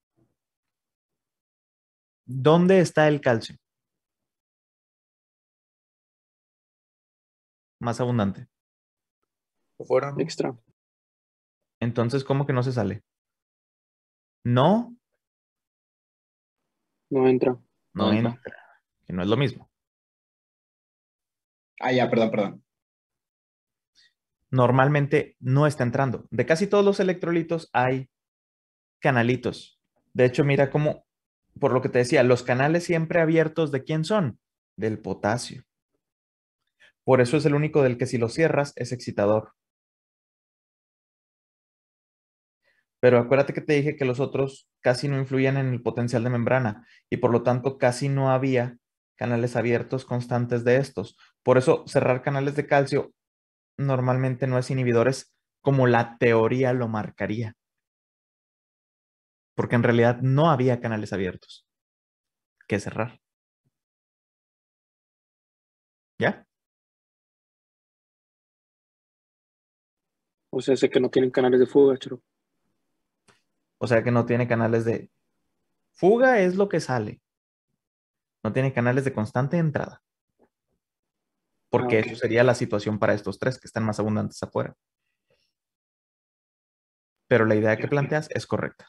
¿Dónde está el calcio? Más abundante. Fuera, extra. Entonces, ¿cómo que no se sale? No no entra. No, entra. Que no es lo mismo. Ah, ya, perdón, perdón. Normalmente no está entrando. De casi todos los electrolitos hay canalitos. De hecho, mira cómo, por lo que te decía, los canales siempre abiertos de quién son? Del potasio. Por eso es el único del que si lo cierras es excitador. Pero acuérdate que te dije que los otros casi no influían en el potencial de membrana y por lo tanto casi no había canales abiertos constantes de estos. Por eso cerrar canales de calcio normalmente no es inhibidores como la teoría lo marcaría. Porque en realidad no había canales abiertos que cerrar. ¿Ya? O sea, sé que no tienen canales de fuga, chero. O sea que no tiene canales de fuga es lo que sale. No tiene canales de constante entrada. Porque eso sería la situación para estos tres que están más abundantes afuera. Pero la idea que planteas es correcta.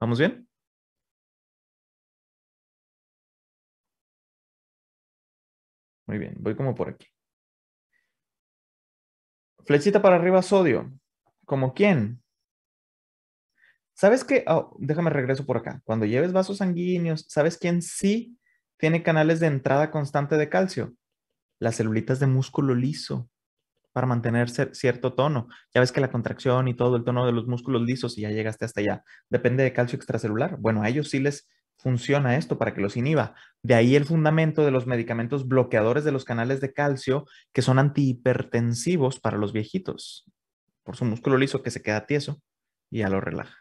¿Vamos bien? Muy bien, voy como por aquí. Flechita para arriba, sodio. ¿Como quién? ¿Sabes qué? Oh, déjame regreso por acá. Cuando lleves vasos sanguíneos, ¿sabes quién sí tiene canales de entrada constante de calcio? Las celulitas de músculo liso para mantener cierto tono. Ya ves que la contracción y todo el tono de los músculos lisos si ya llegaste hasta allá. Depende de calcio extracelular. Bueno, a ellos sí les funciona esto para que los inhiba. De ahí el fundamento de los medicamentos bloqueadores de los canales de calcio que son antihipertensivos para los viejitos, por su músculo liso que se queda tieso y ya lo relaja.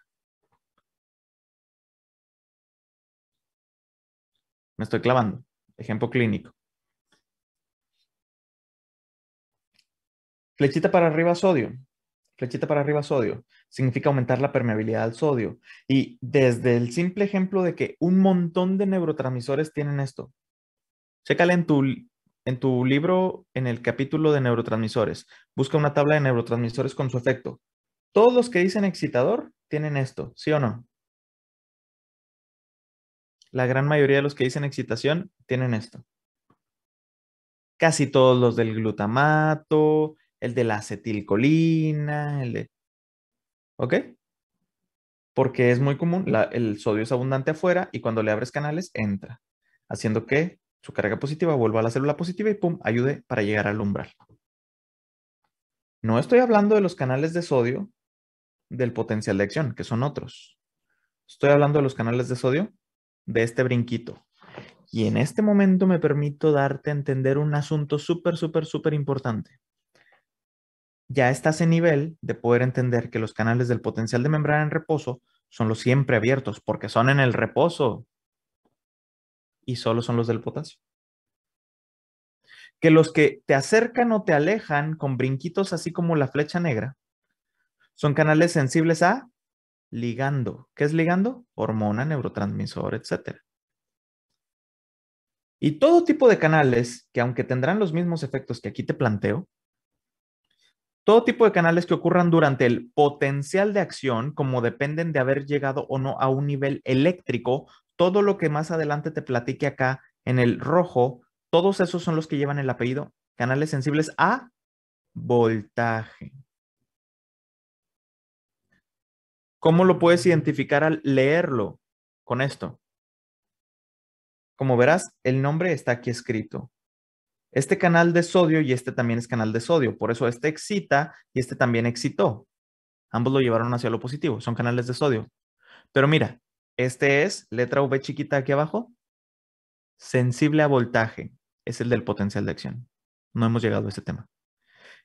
Me estoy clavando. Ejemplo clínico. Flechita para arriba sodio. Flechita para arriba sodio significa aumentar la permeabilidad al sodio. Y desde el simple ejemplo de que un montón de neurotransmisores tienen esto. Chécale en tu, en tu libro, en el capítulo de neurotransmisores. Busca una tabla de neurotransmisores con su efecto. Todos los que dicen excitador tienen esto, ¿sí o no? La gran mayoría de los que dicen excitación tienen esto. Casi todos los del glutamato, el de la acetilcolina, el de ¿Ok? Porque es muy común, el sodio es abundante afuera y cuando le abres canales entra, haciendo que su carga positiva vuelva a la célula positiva y pum, ayude para llegar al umbral. No estoy hablando de los canales de sodio del potencial de acción, que son otros. Estoy hablando de los canales de sodio de este brinquito. Y en este momento me permito darte a entender un asunto súper, súper, súper importante ya estás en nivel de poder entender que los canales del potencial de membrana en reposo son los siempre abiertos porque son en el reposo y solo son los del potasio. Que los que te acercan o te alejan con brinquitos así como la flecha negra son canales sensibles a ligando. ¿Qué es ligando? Hormona, neurotransmisor, etc. Y todo tipo de canales que aunque tendrán los mismos efectos que aquí te planteo, todo tipo de canales que ocurran durante el potencial de acción, como dependen de haber llegado o no a un nivel eléctrico, todo lo que más adelante te platique acá en el rojo, todos esos son los que llevan el apellido canales sensibles a voltaje. ¿Cómo lo puedes identificar al leerlo con esto? Como verás, el nombre está aquí escrito. Este canal de sodio y este también es canal de sodio, por eso este excita y este también excitó. Ambos lo llevaron hacia lo positivo, son canales de sodio. Pero mira, este es, letra V chiquita aquí abajo, sensible a voltaje, es el del potencial de acción. No hemos llegado a este tema.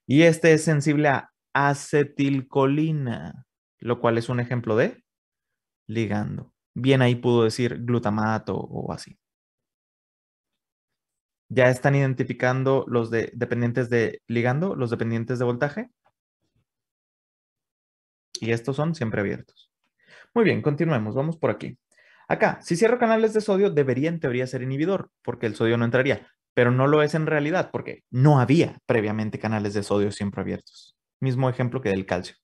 Y este es sensible a acetilcolina, lo cual es un ejemplo de ligando. Bien ahí pudo decir glutamato o así ya están identificando los de, dependientes de ligando, los dependientes de voltaje. Y estos son siempre abiertos. Muy bien, continuemos. Vamos por aquí. Acá, si cierro canales de sodio, debería en teoría ser inhibidor, porque el sodio no entraría, pero no lo es en realidad, porque no había previamente canales de sodio siempre abiertos. Mismo ejemplo que del calcio.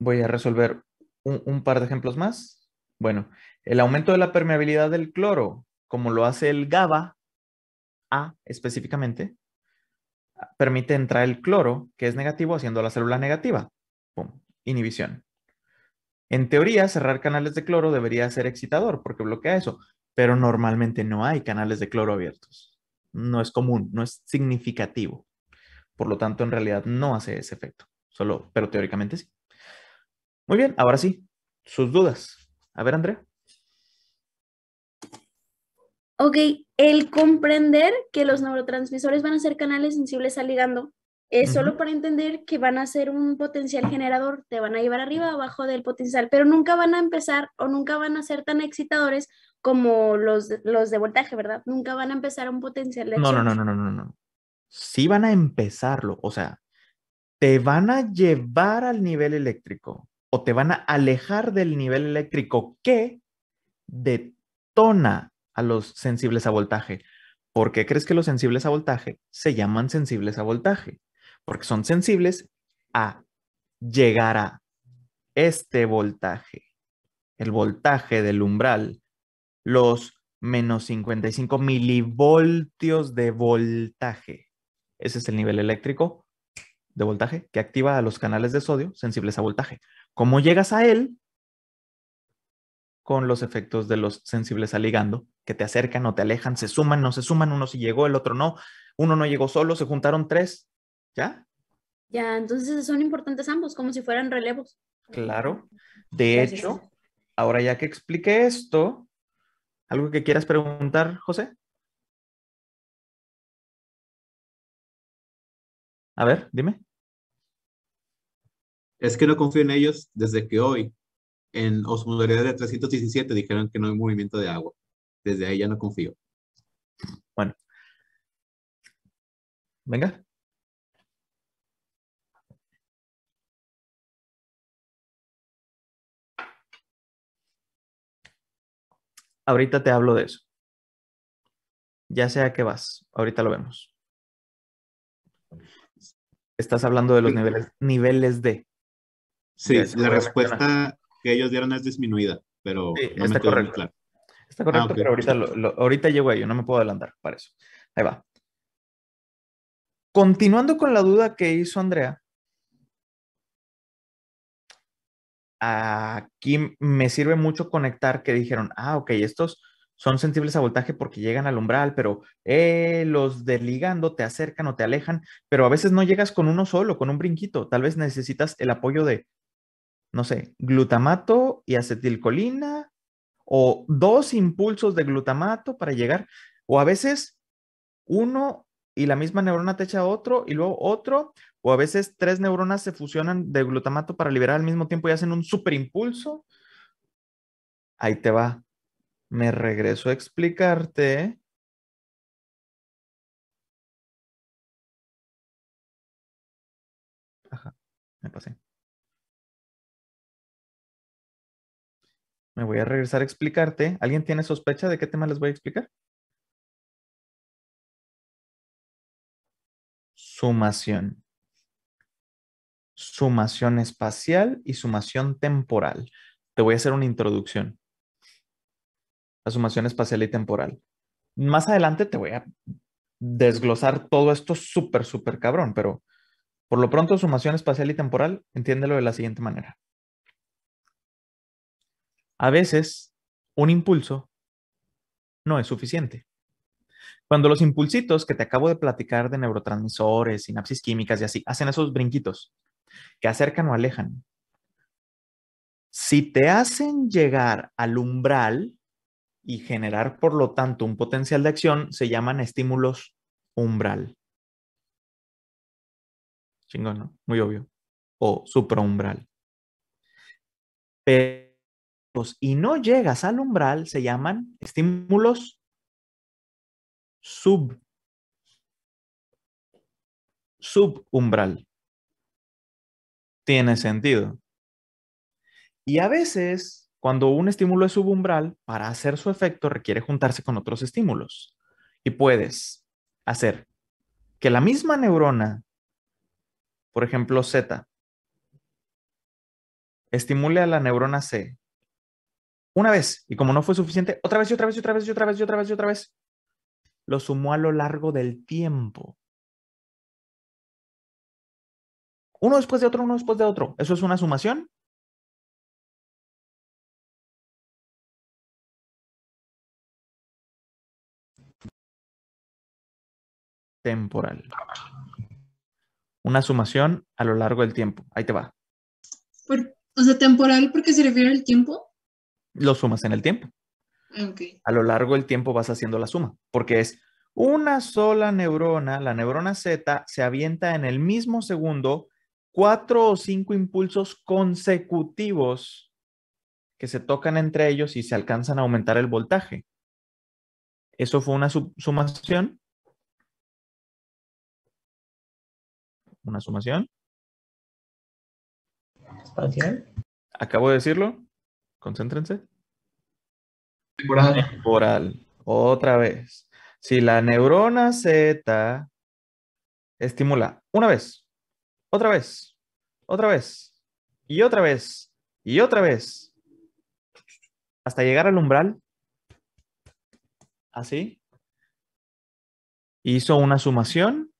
Voy a resolver un, par de ejemplos más. Bueno, el aumento de la permeabilidad del cloro, como lo hace el GABA, A específicamente, permite entrar el cloro, que es negativo, haciendo la célula negativa. inhibición. En teoría, cerrar canales de cloro debería ser excitador porque bloquea eso, pero normalmente no hay canales de cloro abiertos. No es común, no es significativo. Por lo tanto, en realidad no hace ese efecto, solo, pero teóricamente sí. Muy bien, ahora sí, sus dudas. A ver, Andrea. Ok, el comprender que los neurotransmisores van a ser canales sensibles al ligando es solo para entender que van a ser un potencial generador, te van a llevar arriba o abajo del potencial, pero nunca van a empezar o nunca van a ser tan excitadores como los, los de voltaje, ¿verdad? Nunca van a empezar un potencial de no, no, no, no, no, no. Sí van a empezarlo, o sea, te van a llevar al nivel eléctrico, o te van a alejar del nivel eléctrico que detona a los sensibles a voltaje. ¿Por qué crees que los sensibles a voltaje se llaman sensibles a voltaje? Porque son sensibles a llegar a este voltaje, el voltaje del umbral, los menos 55 milivoltios de voltaje. Ese es el nivel eléctrico de voltaje que activa a los canales de sodio sensibles a voltaje. ¿Cómo llegas a él? Con los efectos de los sensibles al que te acercan o te alejan, se suman, no se suman, uno sí llegó, el otro no, uno no llegó solo, se juntaron tres, ¿ya? Ya, entonces son importantes ambos, como si fueran relevos. Claro. De hecho, ahora ya que expliqué esto, ¿algo que quieras preguntar, José? A ver, dime. Es que no confío en ellos desde que hoy, en Osmodalidad de 317, dijeron que no hay movimiento de agua. Desde ahí ya no confío. Bueno. Venga. Ahorita te hablo de eso. Ya sea que vas, ahorita lo vemos. Estás hablando de los niveles, niveles de. Sí, la respuesta que ellos dieron es disminuida, pero está correcto. Está ah, correcto, pero ahorita, llego a ello, no me puedo adelantar para eso. Ahí va. Continuando con la duda que hizo Andrea, aquí me sirve mucho conectar que dijeron, ah, ok, estos son sensibles a voltaje porque llegan al umbral, pero eh, los desligando te acercan o te alejan, pero a veces no llegas con uno solo, con un brinquito, tal vez necesitas el apoyo de no sé, glutamato y acetilcolina o dos impulsos de glutamato para llegar, o a veces uno y la misma neurona te echa otro y luego otro, o a veces tres neuronas se fusionan de glutamato para liberar al mismo tiempo y hacen un superimpulso. Ahí te va. Me regreso a explicarte. Ajá, me pasé. Me voy a regresar a explicarte. ¿Alguien tiene sospecha de qué tema les voy a explicar? Sumación. Sumación espacial y sumación temporal. Te voy a hacer una introducción. La sumación espacial y temporal. Más adelante te voy a desglosar todo esto súper, súper cabrón, pero por lo pronto sumación espacial y temporal, entiéndelo de la siguiente manera a veces un impulso no es suficiente. Cuando los impulsitos que te acabo de platicar de neurotransmisores, sinapsis químicas y así, hacen esos brinquitos que acercan o alejan, si te hacen llegar al umbral y generar, por lo tanto, un potencial de acción, se llaman estímulos umbral. Chingón, ¿no? Muy obvio. O supraumbral. Pero y no llegas al umbral se llaman estímulos sub subumbral. Tiene sentido. Y a veces, cuando un estímulo es subumbral, para hacer su efecto requiere juntarse con otros estímulos. Y puedes hacer que la misma neurona, por ejemplo Z, estimule a la neurona C una vez, y como no fue suficiente, otra vez y otra vez y otra vez y otra vez y otra vez y otra vez. Lo sumó a lo largo del tiempo. Uno después de otro, uno después de otro. ¿Eso es una sumación? Temporal. Una sumación a lo largo del tiempo. Ahí te va. o sea, temporal porque se refiere al tiempo lo sumas en el tiempo. A lo largo del tiempo vas haciendo la suma, porque es una sola neurona, la neurona Z, se avienta en el mismo segundo cuatro o cinco impulsos consecutivos que se tocan entre ellos y se alcanzan a aumentar el voltaje. Eso fue una sumación. Una sumación. Espacial. Acabo de decirlo. Concéntrense. Temporal. Temporal. Otra vez. Si la neurona Z estimula una vez, otra vez, otra vez, y otra vez, y otra vez, hasta llegar al umbral, así, hizo una sumación.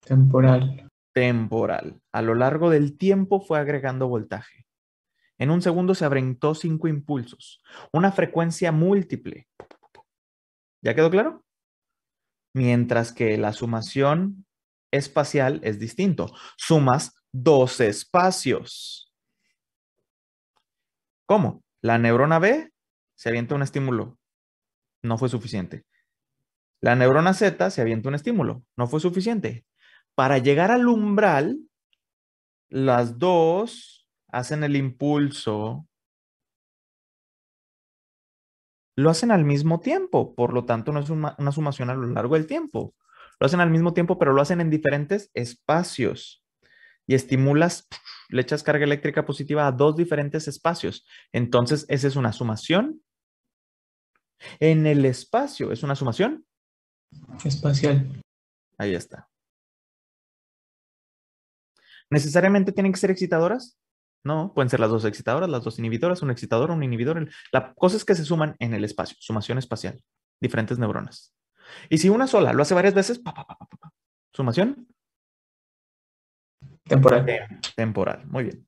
Temporal. Temporal. A lo largo del tiempo fue agregando voltaje. En un segundo se abrentó cinco impulsos, una frecuencia múltiple. ¿Ya quedó claro? Mientras que la sumación espacial es distinto. Sumas dos espacios. ¿Cómo? La neurona B se avienta un estímulo. No fue suficiente. La neurona Z se avienta un estímulo. No fue suficiente. Para llegar al umbral, las dos hacen el impulso, lo hacen al mismo tiempo, por lo tanto no es una, sumación a lo largo del tiempo. Lo hacen al mismo tiempo, pero lo hacen en diferentes espacios y estimulas, le echas carga eléctrica positiva a dos diferentes espacios. Entonces, esa es una sumación. En el espacio, ¿es una sumación? Espacial. Ahí está. ¿Necesariamente tienen que ser excitadoras? No, pueden ser las dos excitadoras, las dos inhibidoras, un excitador, un inhibidor. La cosa es que se suman en el espacio, sumación espacial, diferentes neuronas. Y si una sola lo hace varias veces, sumación. Temporal. Temporal, muy bien.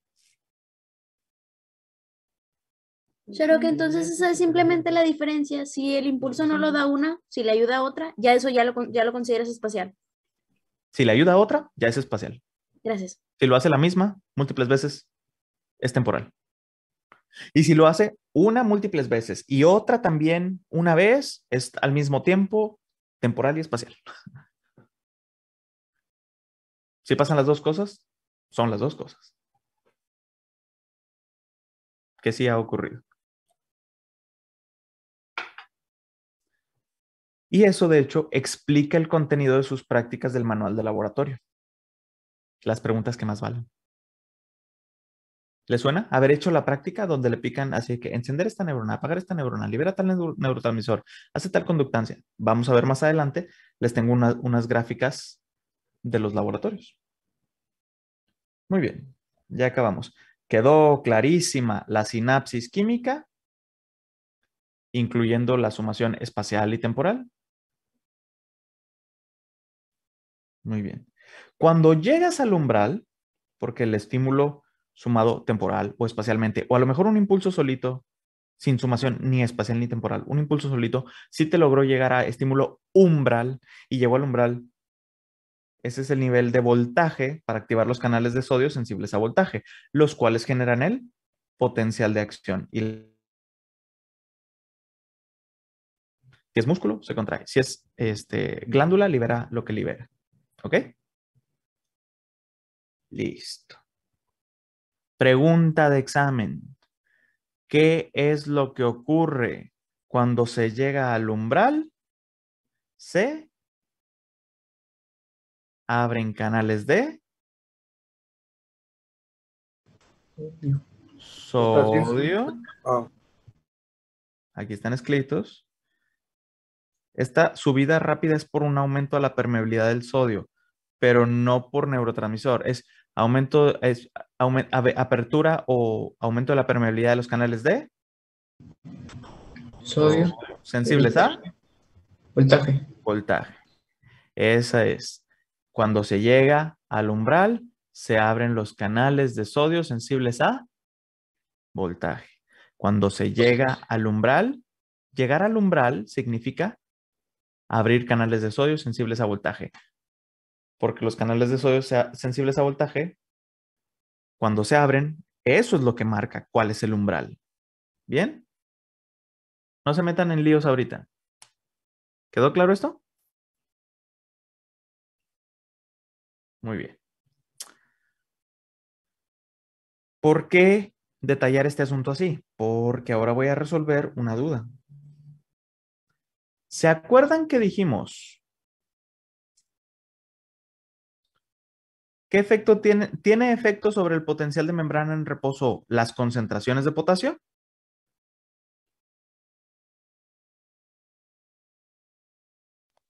Pero que entonces esa es simplemente la diferencia. Si el impulso no lo da una, si le ayuda a otra, ya eso ya lo, ya lo consideras espacial. Si le ayuda a otra, ya es espacial. Gracias. Si lo hace la misma, múltiples veces, es temporal. Y si lo hace una múltiples veces y otra también una vez, es al mismo tiempo temporal y espacial. Si pasan las dos cosas, son las dos cosas. Que sí ha ocurrido. Y eso, de hecho, explica el contenido de sus prácticas del manual de laboratorio. Las preguntas que más valen. ¿Le suena haber hecho la práctica donde le pican así que encender esta neurona, apagar esta neurona, libera tal neurotransmisor, hace tal conductancia? Vamos a ver más adelante, les tengo unas gráficas de los laboratorios. Muy bien, ya acabamos. Quedó clarísima la sinapsis química, incluyendo la sumación espacial y temporal. Muy bien. Cuando llegas al umbral, porque el estímulo sumado temporal o espacialmente, o a lo mejor un impulso solito, sin sumación ni espacial ni temporal, un impulso solito, si te logró llegar a estímulo umbral y llegó al umbral. Ese es el nivel de voltaje para activar los canales de sodio sensibles a voltaje, los cuales generan el potencial de acción. Y si es músculo, se contrae. Si es este, glándula, libera lo que libera. ¿Ok? Listo. Pregunta de examen. ¿Qué es lo que ocurre cuando se llega al umbral? Se abren canales de sodio. Aquí están escritos. Esta subida rápida es por un aumento a la permeabilidad del sodio, pero no por neurotransmisor. Es aumento es apertura o aumento de la permeabilidad de los canales de sodio sensibles a voltaje. Voltaje. Esa es. Cuando se llega al umbral, se abren los canales de sodio sensibles a voltaje. Cuando se llega al umbral, llegar al umbral significa abrir canales de sodio sensibles a voltaje porque los canales de sodio son sensibles a voltaje, cuando se abren, eso es lo que marca cuál es el umbral. ¿Bien? No se metan en líos ahorita. ¿Quedó claro esto? Muy bien. ¿Por qué detallar este asunto así? Porque ahora voy a resolver una duda. ¿Se acuerdan que dijimos ¿Qué efecto tiene? ¿Tiene efecto sobre el potencial de membrana en reposo las concentraciones de potasio?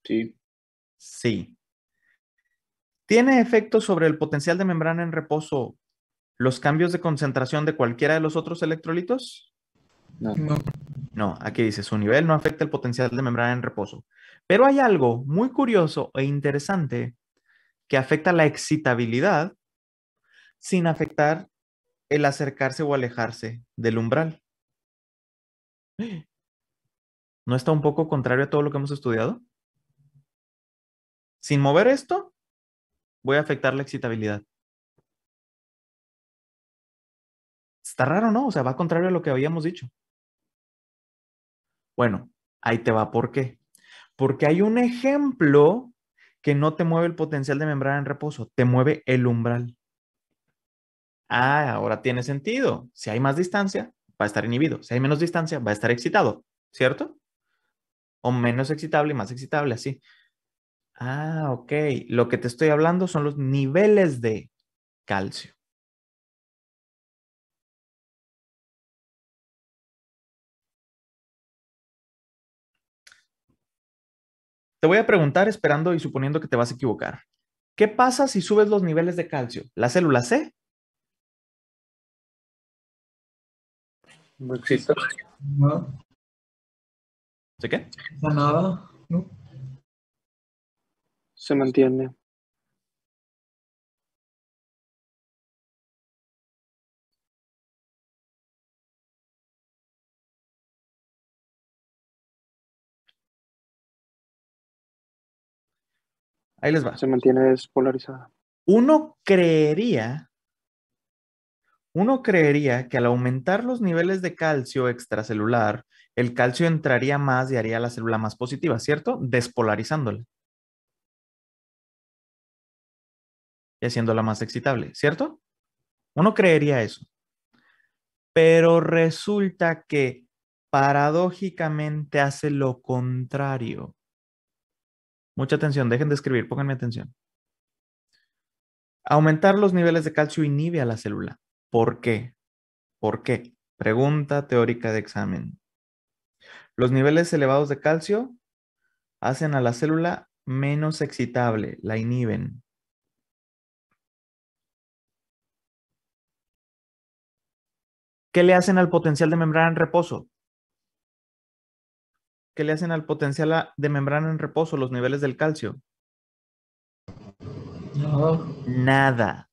Sí. Sí. ¿Tiene efecto sobre el potencial de membrana en reposo los cambios de concentración de cualquiera de los otros electrolitos? No. No, no aquí dice, su nivel no afecta el potencial de membrana en reposo. Pero hay algo muy curioso e interesante que afecta la excitabilidad sin afectar el acercarse o alejarse del umbral. ¿No está un poco contrario a todo lo que hemos estudiado? Sin mover esto, voy a afectar la excitabilidad. Está raro, ¿no? O sea, va contrario a lo que habíamos dicho. Bueno, ahí te va. ¿Por qué? Porque hay un ejemplo que no te mueve el potencial de membrana en reposo, te mueve el umbral. Ah, ahora tiene sentido. Si hay más distancia, va a estar inhibido. Si hay menos distancia, va a estar excitado, ¿cierto? O menos excitable y más excitable, así. Ah, ok. Lo que te estoy hablando son los niveles de calcio. Te voy a preguntar esperando y suponiendo que te vas a equivocar. ¿Qué pasa si subes los niveles de calcio? ¿La célula C? No existe. ¿Se qué? No ¿no? Se mantiene. Ahí les va. Se mantiene despolarizada. Uno creería, uno creería que al aumentar los niveles de calcio extracelular, el calcio entraría más y haría la célula más positiva, ¿cierto? Despolarizándola. Y haciéndola más excitable, ¿cierto? Uno creería eso. Pero resulta que paradójicamente hace lo contrario. Mucha atención, dejen de escribir, pónganme atención. Aumentar los niveles de calcio inhibe a la célula. ¿Por qué? ¿Por qué? Pregunta teórica de examen. Los niveles elevados de calcio hacen a la célula menos excitable, la inhiben. ¿Qué le hacen al potencial de membrana en reposo? ¿Qué le hacen al potencial de membrana en reposo, los niveles del calcio? No. Nada.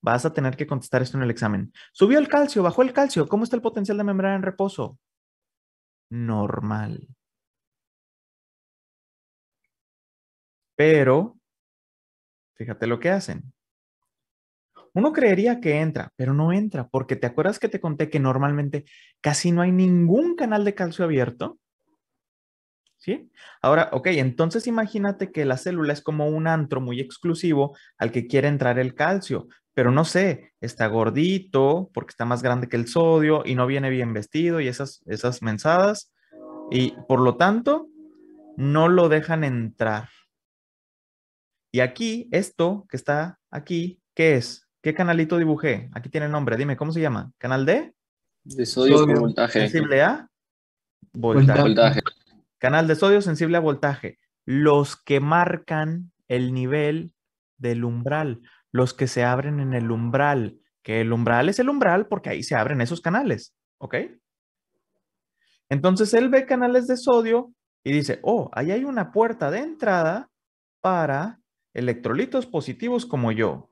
Vas a tener que contestar esto en el examen. Subió el calcio, bajó el calcio. ¿Cómo está el potencial de membrana en reposo? Normal. Pero, fíjate lo que hacen. Uno creería que entra, pero no entra, porque te acuerdas que te conté que normalmente casi no hay ningún canal de calcio abierto ¿Sí? Ahora, ok, entonces imagínate que la célula es como un antro muy exclusivo al que quiere entrar el calcio, pero no sé, está gordito porque está más grande que el sodio y no viene bien vestido y esas, esas mensadas, y por lo tanto, no lo dejan entrar. Y aquí, esto que está aquí, ¿qué es? ¿Qué canalito dibujé? Aquí tiene nombre, dime, ¿cómo se llama? ¿Canal D? De sodio, voltaje. ¿Sensible a? voltaje. Canal de sodio sensible a voltaje. Los que marcan el nivel del umbral, los que se abren en el umbral, que el umbral es el umbral porque ahí se abren esos canales, ¿ok? Entonces él ve canales de sodio y dice, oh, ahí hay una puerta de entrada para electrolitos positivos como yo,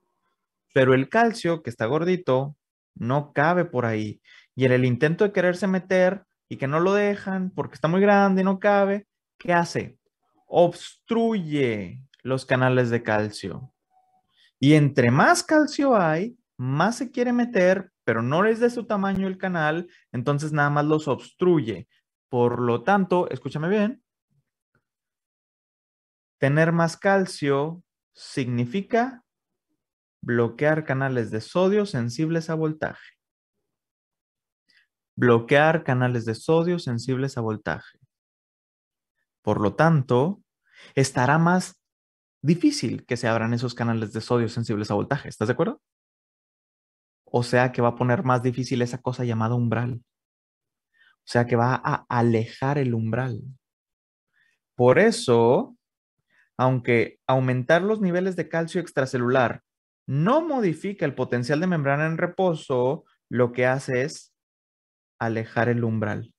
pero el calcio que está gordito no cabe por ahí y en el intento de quererse meter y que no lo dejan porque está muy grande, y no cabe, ¿qué hace? Obstruye los canales de calcio. Y entre más calcio hay, más se quiere meter, pero no es de su tamaño el canal, entonces nada más los obstruye. Por lo tanto, escúchame bien, tener más calcio significa bloquear canales de sodio sensibles a voltaje bloquear canales de sodio sensibles a voltaje. Por lo tanto, estará más difícil que se abran esos canales de sodio sensibles a voltaje. ¿Estás de acuerdo? O sea que va a poner más difícil esa cosa llamada umbral. O sea que va a alejar el umbral. Por eso, aunque aumentar los niveles de calcio extracelular no modifica el potencial de membrana en reposo, lo que hace es alejar el umbral.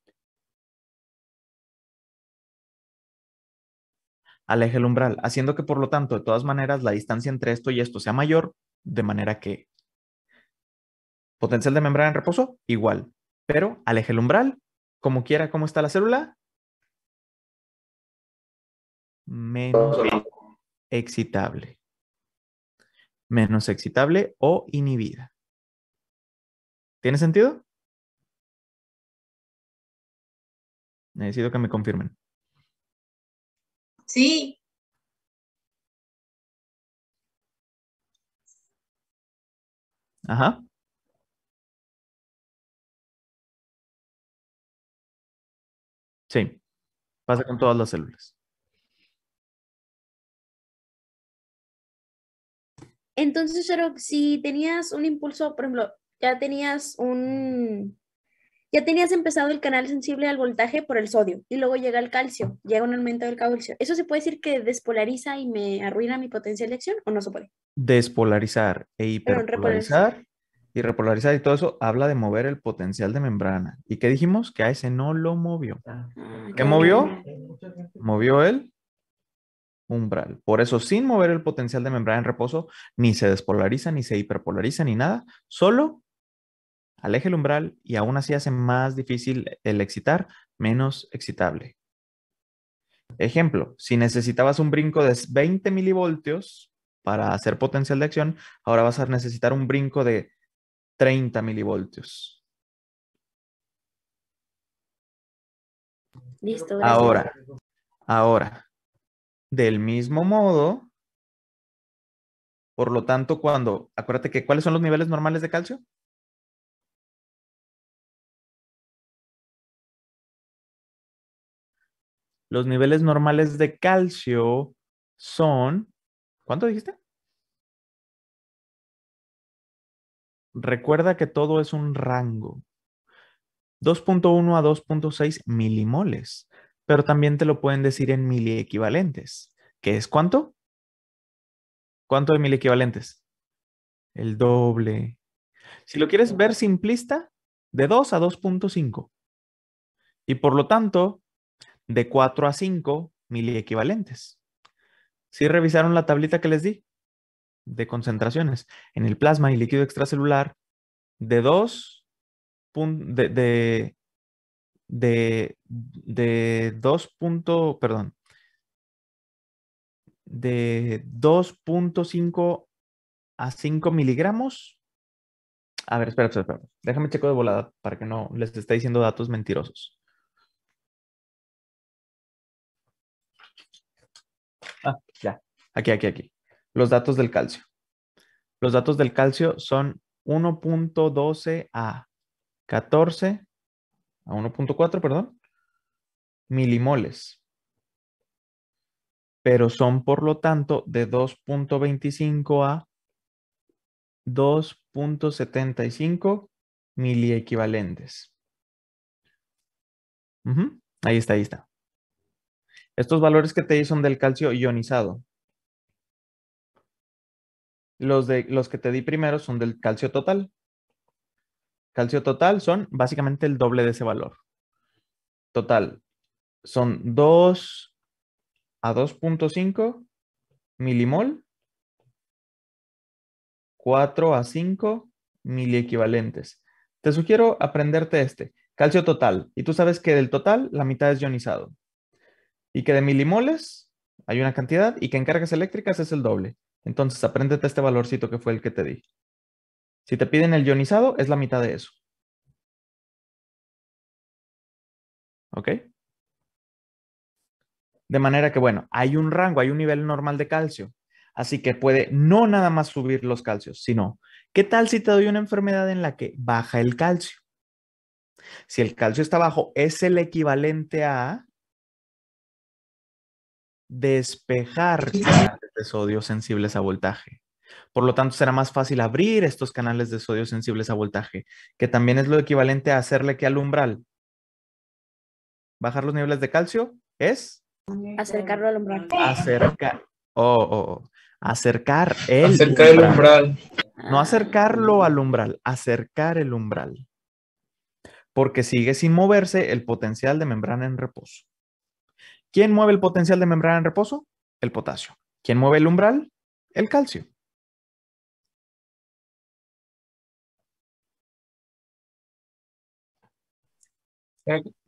aleje el umbral, haciendo que por lo tanto, de todas maneras, la distancia entre esto y esto sea mayor, de manera que potencial de membrana en reposo, igual, pero aleje el umbral, como quiera, cómo está la célula, menos excitable. Menos excitable o inhibida. ¿Tiene sentido? Necesito que me confirmen. Sí. Ajá. Sí, pasa con todas las células. Entonces, Sherlock, si tenías un impulso, por ejemplo, ya tenías un, ya tenías empezado el canal sensible al voltaje por el sodio y luego llega el calcio, llega un aumento del calcio. ¿Eso se puede decir que despolariza y me arruina mi potencial de acción o no se puede? Despolarizar e hiperpolarizar y repolarizar y todo eso habla de mover el potencial de membrana. ¿Y qué dijimos? Que a ese no lo movió. Ah, ah, ¿Qué movió? Movió el umbral. Por eso, sin mover el potencial de membrana en reposo, ni se despolariza, ni se hiperpolariza, ni nada, solo Aleje el umbral y aún así hace más difícil el excitar, menos excitable. Ejemplo, si necesitabas un brinco de 20 milivoltios para hacer potencial de acción, ahora vas a necesitar un brinco de 30 milivoltios. Listo. Ahora, ahora, del mismo modo, por lo tanto, cuando, acuérdate que, ¿cuáles son los niveles normales de calcio? Los niveles normales de calcio son, ¿cuánto dijiste? Recuerda que todo es un rango. 2.1 a 2.6 milimoles, pero también te lo pueden decir en miliequivalentes. ¿Qué es cuánto? ¿Cuánto de miliequivalentes? El doble. Si lo quieres ver simplista, de 2 a 2.5. Y por lo tanto, de 4 a 5 miliequivalentes. ¿Sí revisaron la tablita que les di? De concentraciones. En el plasma y líquido extracelular, de 2, de, de, 2 perdón, de 2.5 a 5 miligramos. A ver, espera, espera. Déjame checo de volada para que no les esté diciendo datos mentirosos. Aquí, aquí, aquí. Los datos del calcio. Los datos del calcio son 1.12 a 14, a 1.4, perdón, milimoles. Pero son, por lo tanto, de 2.25 a 2.75 miliequivalentes. Ahí está, ahí está. Estos valores que te di son del calcio ionizado. Los, de, los que te di primero son del calcio total. Calcio total son básicamente el doble de ese valor. Total, son 2 a 2.5 milimol, 4 a 5 miliequivalentes. Te sugiero aprenderte este, calcio total. Y tú sabes que del total la mitad es ionizado. Y que de milimoles hay una cantidad y que en cargas eléctricas es el doble. Entonces, apréndete este valorcito que fue el que te di. Si te piden el ionizado, es la mitad de eso. ¿Ok? De manera que, bueno, hay un rango, hay un nivel normal de calcio. Así que puede no nada más subir los calcios, sino, ¿qué tal si te doy una enfermedad en la que baja el calcio? Si el calcio está bajo, es el equivalente a despejar de sodio sensibles a voltaje. Por lo tanto, será más fácil abrir estos canales de sodio sensibles a voltaje, que también es lo equivalente a hacerle que al umbral. Bajar los niveles de calcio es acercarlo al umbral. Acercar. Oh, oh, oh, acercar el acercar el umbral. No ah. acercarlo al umbral, acercar el umbral. Porque sigue sin moverse el potencial de membrana en reposo. ¿Quién mueve el potencial de membrana en reposo? El potasio. ¿Quién mueve el umbral? El calcio.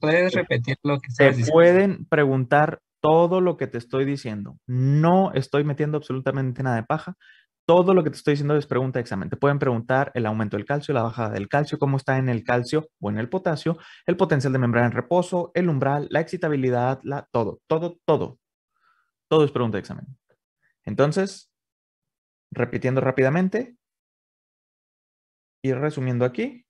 ¿Puedes repetir lo que se Te pueden preguntar todo lo que te estoy diciendo. No estoy metiendo absolutamente nada de paja. Todo lo que te estoy diciendo es pregunta de examen. Te pueden preguntar el aumento del calcio, la bajada del calcio, cómo está en el calcio o en el potasio, el potencial de membrana en reposo, el umbral, la excitabilidad, la, todo, todo, todo. Todo es pregunta de examen. Entonces, repitiendo rápidamente y resumiendo aquí.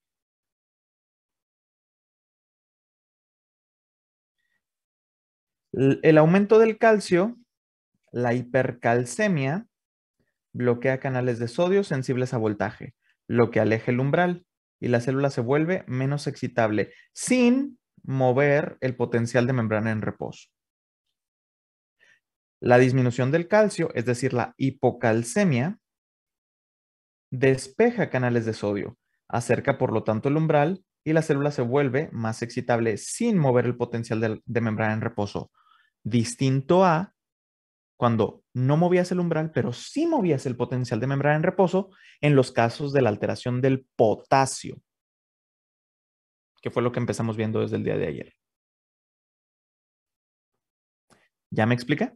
El aumento del calcio, la hipercalcemia, bloquea canales de sodio sensibles a voltaje, lo que aleja el umbral y la célula se vuelve menos excitable sin mover el potencial de membrana en reposo la disminución del calcio, es decir, la hipocalcemia, despeja canales de sodio, acerca por lo tanto el umbral y la célula se vuelve más excitable sin mover el potencial de, membrana en reposo. Distinto a cuando no movías el umbral, pero sí movías el potencial de membrana en reposo en los casos de la alteración del potasio, que fue lo que empezamos viendo desde el día de ayer. ¿Ya me explica?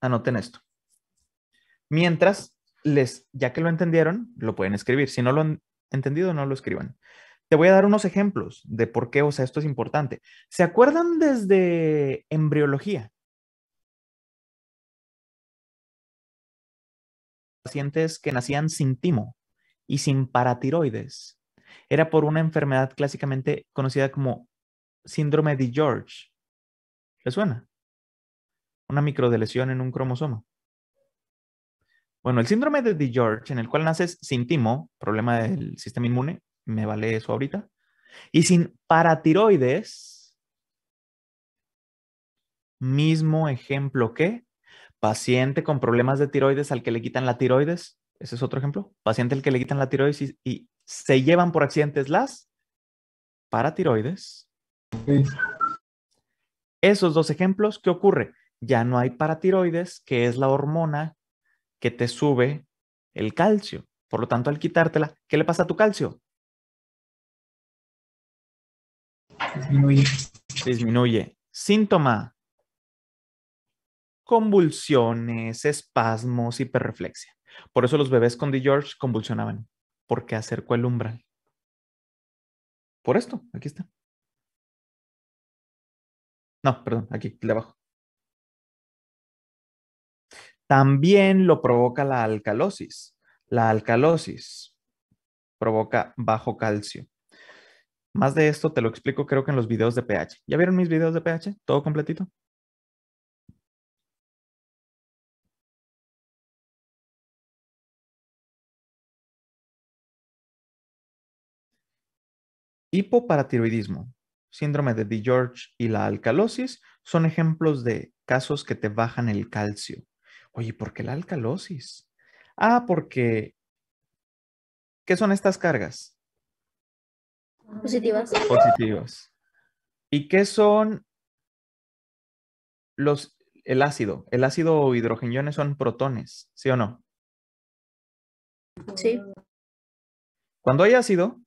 anoten esto. Mientras, les, ya que lo entendieron, lo pueden escribir. Si no lo han entendido, no lo escriban. Te voy a dar unos ejemplos de por qué, o sea, esto es importante. ¿Se acuerdan desde embriología? Pacientes que nacían sin timo y sin paratiroides. Era por una enfermedad clásicamente conocida como síndrome de George. ¿Le suena? una microdelesión en un cromosoma. Bueno, el síndrome de George, en el cual naces sin timo, problema del sistema inmune, me vale eso ahorita, y sin paratiroides, mismo ejemplo que paciente con problemas de tiroides al que le quitan la tiroides, ese es otro ejemplo, paciente al que le quitan la tiroides y, se llevan por accidentes las paratiroides. Esos dos ejemplos, ¿qué ocurre? ya no hay paratiroides, que es la hormona que te sube el calcio. Por lo tanto, al quitártela, ¿qué le pasa a tu calcio? Disminuye. Disminuye. Síntoma. Convulsiones, espasmos, hiperreflexia. Por eso los bebés con D. George convulsionaban, porque acercó el umbral. Por esto, aquí está. No, perdón, aquí, el de abajo. También lo provoca la alcalosis. La alcalosis provoca bajo calcio. Más de esto te lo explico creo que en los videos de pH. ¿Ya vieron mis videos de pH? ¿Todo completito? Hipoparatiroidismo, síndrome de George y la alcalosis son ejemplos de casos que te bajan el calcio. Oye, ¿por qué la alcalosis? Ah, porque... ¿Qué son estas cargas? Positivas. Positivas. ¿Y qué son los, el ácido? El ácido o hidrogeniones son protones, ¿sí o no? Sí. Cuando hay ácido,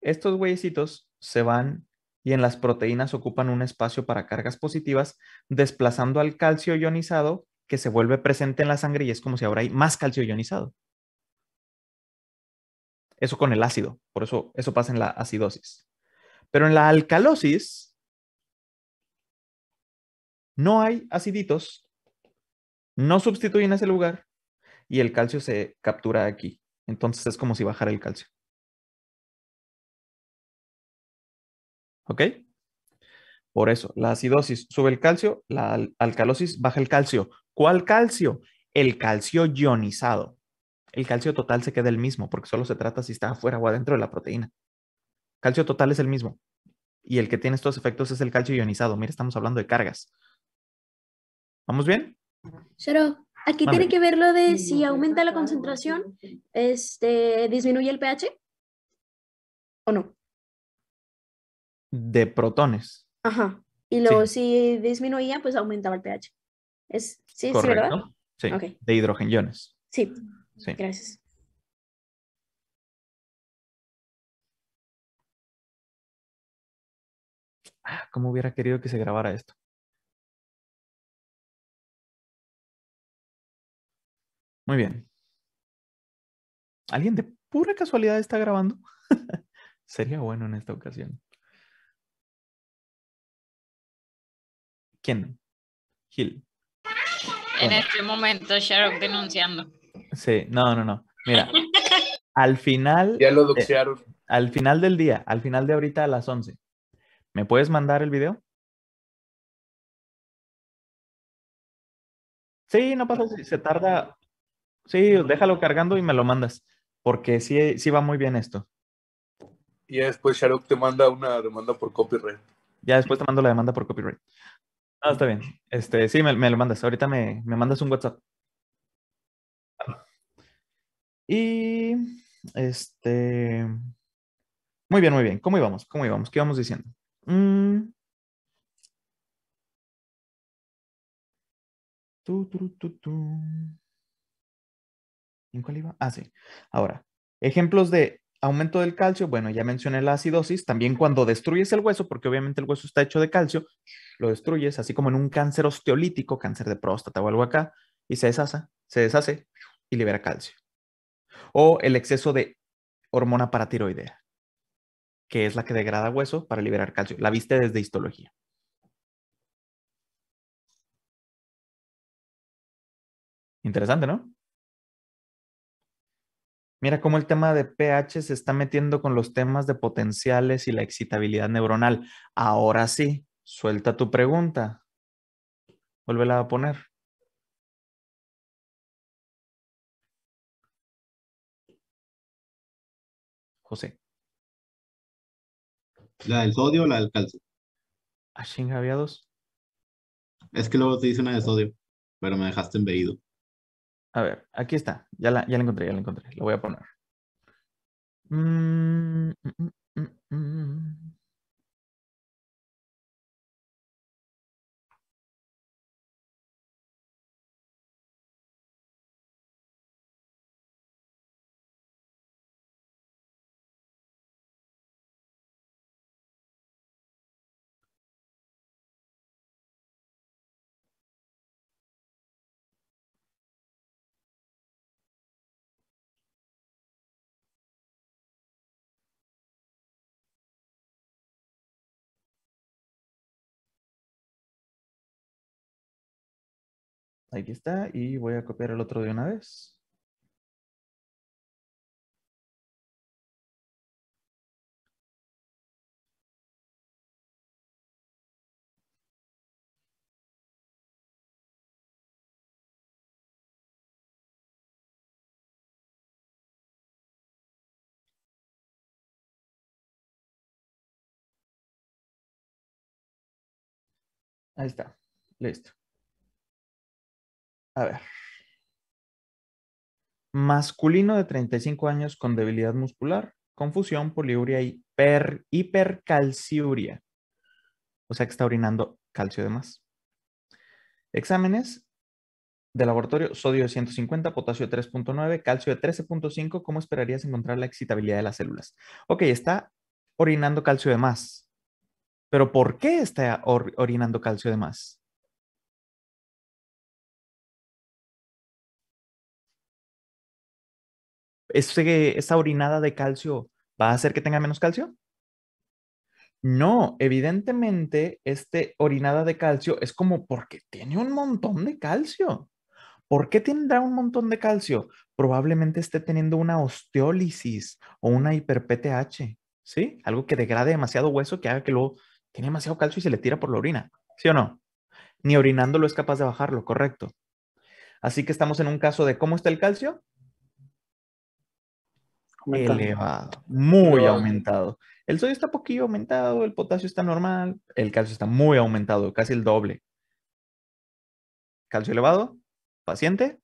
estos huellecitos se van y en las proteínas ocupan un espacio para cargas positivas, desplazando al calcio ionizado que se vuelve presente en la sangre y es como si ahora hay más calcio ionizado. Eso con el ácido, por eso eso pasa en la acidosis. Pero en la alcalosis no hay aciditos, no sustituyen ese lugar y el calcio se captura aquí. Entonces es como si bajara el calcio. ¿Ok? Por eso, la acidosis sube el calcio, la alcalosis baja el calcio. ¿Cuál calcio? El calcio ionizado. El calcio total se queda el mismo, porque solo se trata si está afuera o adentro de la proteína. Calcio total es el mismo. Y el que tiene estos efectos es el calcio ionizado. Mira, estamos hablando de cargas. ¿Vamos bien? Pero aquí tiene que ver lo de si aumenta la concentración, este, disminuye el pH o no de protones. Ajá. Y luego si disminuía, pues aumentaba el pH. Es, sí, Correcto. sí, ¿verdad? Sí, de hidrogeniones. sí. Gracias. Ah, ¿Cómo hubiera querido que se grabara esto? Muy bien. ¿Alguien de pura casualidad está grabando? Sería bueno en esta ocasión. ¿Quién? Gil. En este momento, Sharok denunciando. Sí, no, no, no. Mira, al final. Ya lo doxearon. al final del día, al final de ahorita a las 11, ¿me puedes mandar el video? Sí, no pasa si se tarda. Sí, déjalo cargando y me lo mandas. Porque sí, sí va muy bien esto. Y después Sharok te manda una demanda por copyright. Ya después te mando la demanda por copyright. Ah, está bien. Este, sí, me, lo mandas. Ahorita me, mandas un WhatsApp. Y este. Muy bien, muy bien. ¿Cómo íbamos? ¿Cómo íbamos? ¿Qué íbamos diciendo? Mm. ¿En cuál iba? Ah, sí. Ahora, ejemplos de aumento del calcio, bueno, ya mencioné la acidosis, también cuando destruyes el hueso, porque obviamente el hueso está hecho de calcio, lo destruyes, así como en un cáncer osteolítico, cáncer de próstata o algo acá, y se deshace, se deshace y libera calcio. O el exceso de hormona paratiroidea, que es la que degrada hueso para liberar calcio. La viste desde histología. Interesante, ¿no? Mira cómo el tema de pH se está metiendo con los temas de potenciales y la excitabilidad neuronal. Ahora sí, suelta tu pregunta. Vuélvela a poner. José. ¿La del sodio o la del calcio? Ah, ¿A había dos? Es que luego te dice una de sodio, pero me dejaste embeído. A ver, aquí está. Ya la, ya encontré, ya la encontré. Lo voy a poner. Mm, mm, mm, Aquí está y voy a copiar el otro de una vez. Ahí está, listo. A ver. Masculino de 35 años con debilidad muscular, confusión, poliuria y hiper, hipercalciuria. O sea que está orinando calcio de más. Exámenes de laboratorio, sodio de 150, potasio de 3.9, calcio de 13.5. ¿Cómo esperarías encontrar la excitabilidad de las células? Ok, está orinando calcio de más. Pero ¿por qué está orinando calcio de más? que esa orinada de calcio va a hacer que tenga menos calcio? No, evidentemente, este orinada de calcio es como porque tiene un montón de calcio. ¿Por qué tendrá un montón de calcio? Probablemente esté teniendo una osteólisis o una hiperpth, ¿sí? Algo que degrade demasiado hueso que haga que luego tiene demasiado calcio y se le tira por la orina, ¿sí o no? Ni orinándolo es capaz de bajarlo, correcto. Así que estamos en un caso de cómo está el calcio, elevado, muy aumentado. El sodio está poquillo aumentado, el potasio está normal, el calcio está muy aumentado, casi el doble. Calcio elevado, paciente,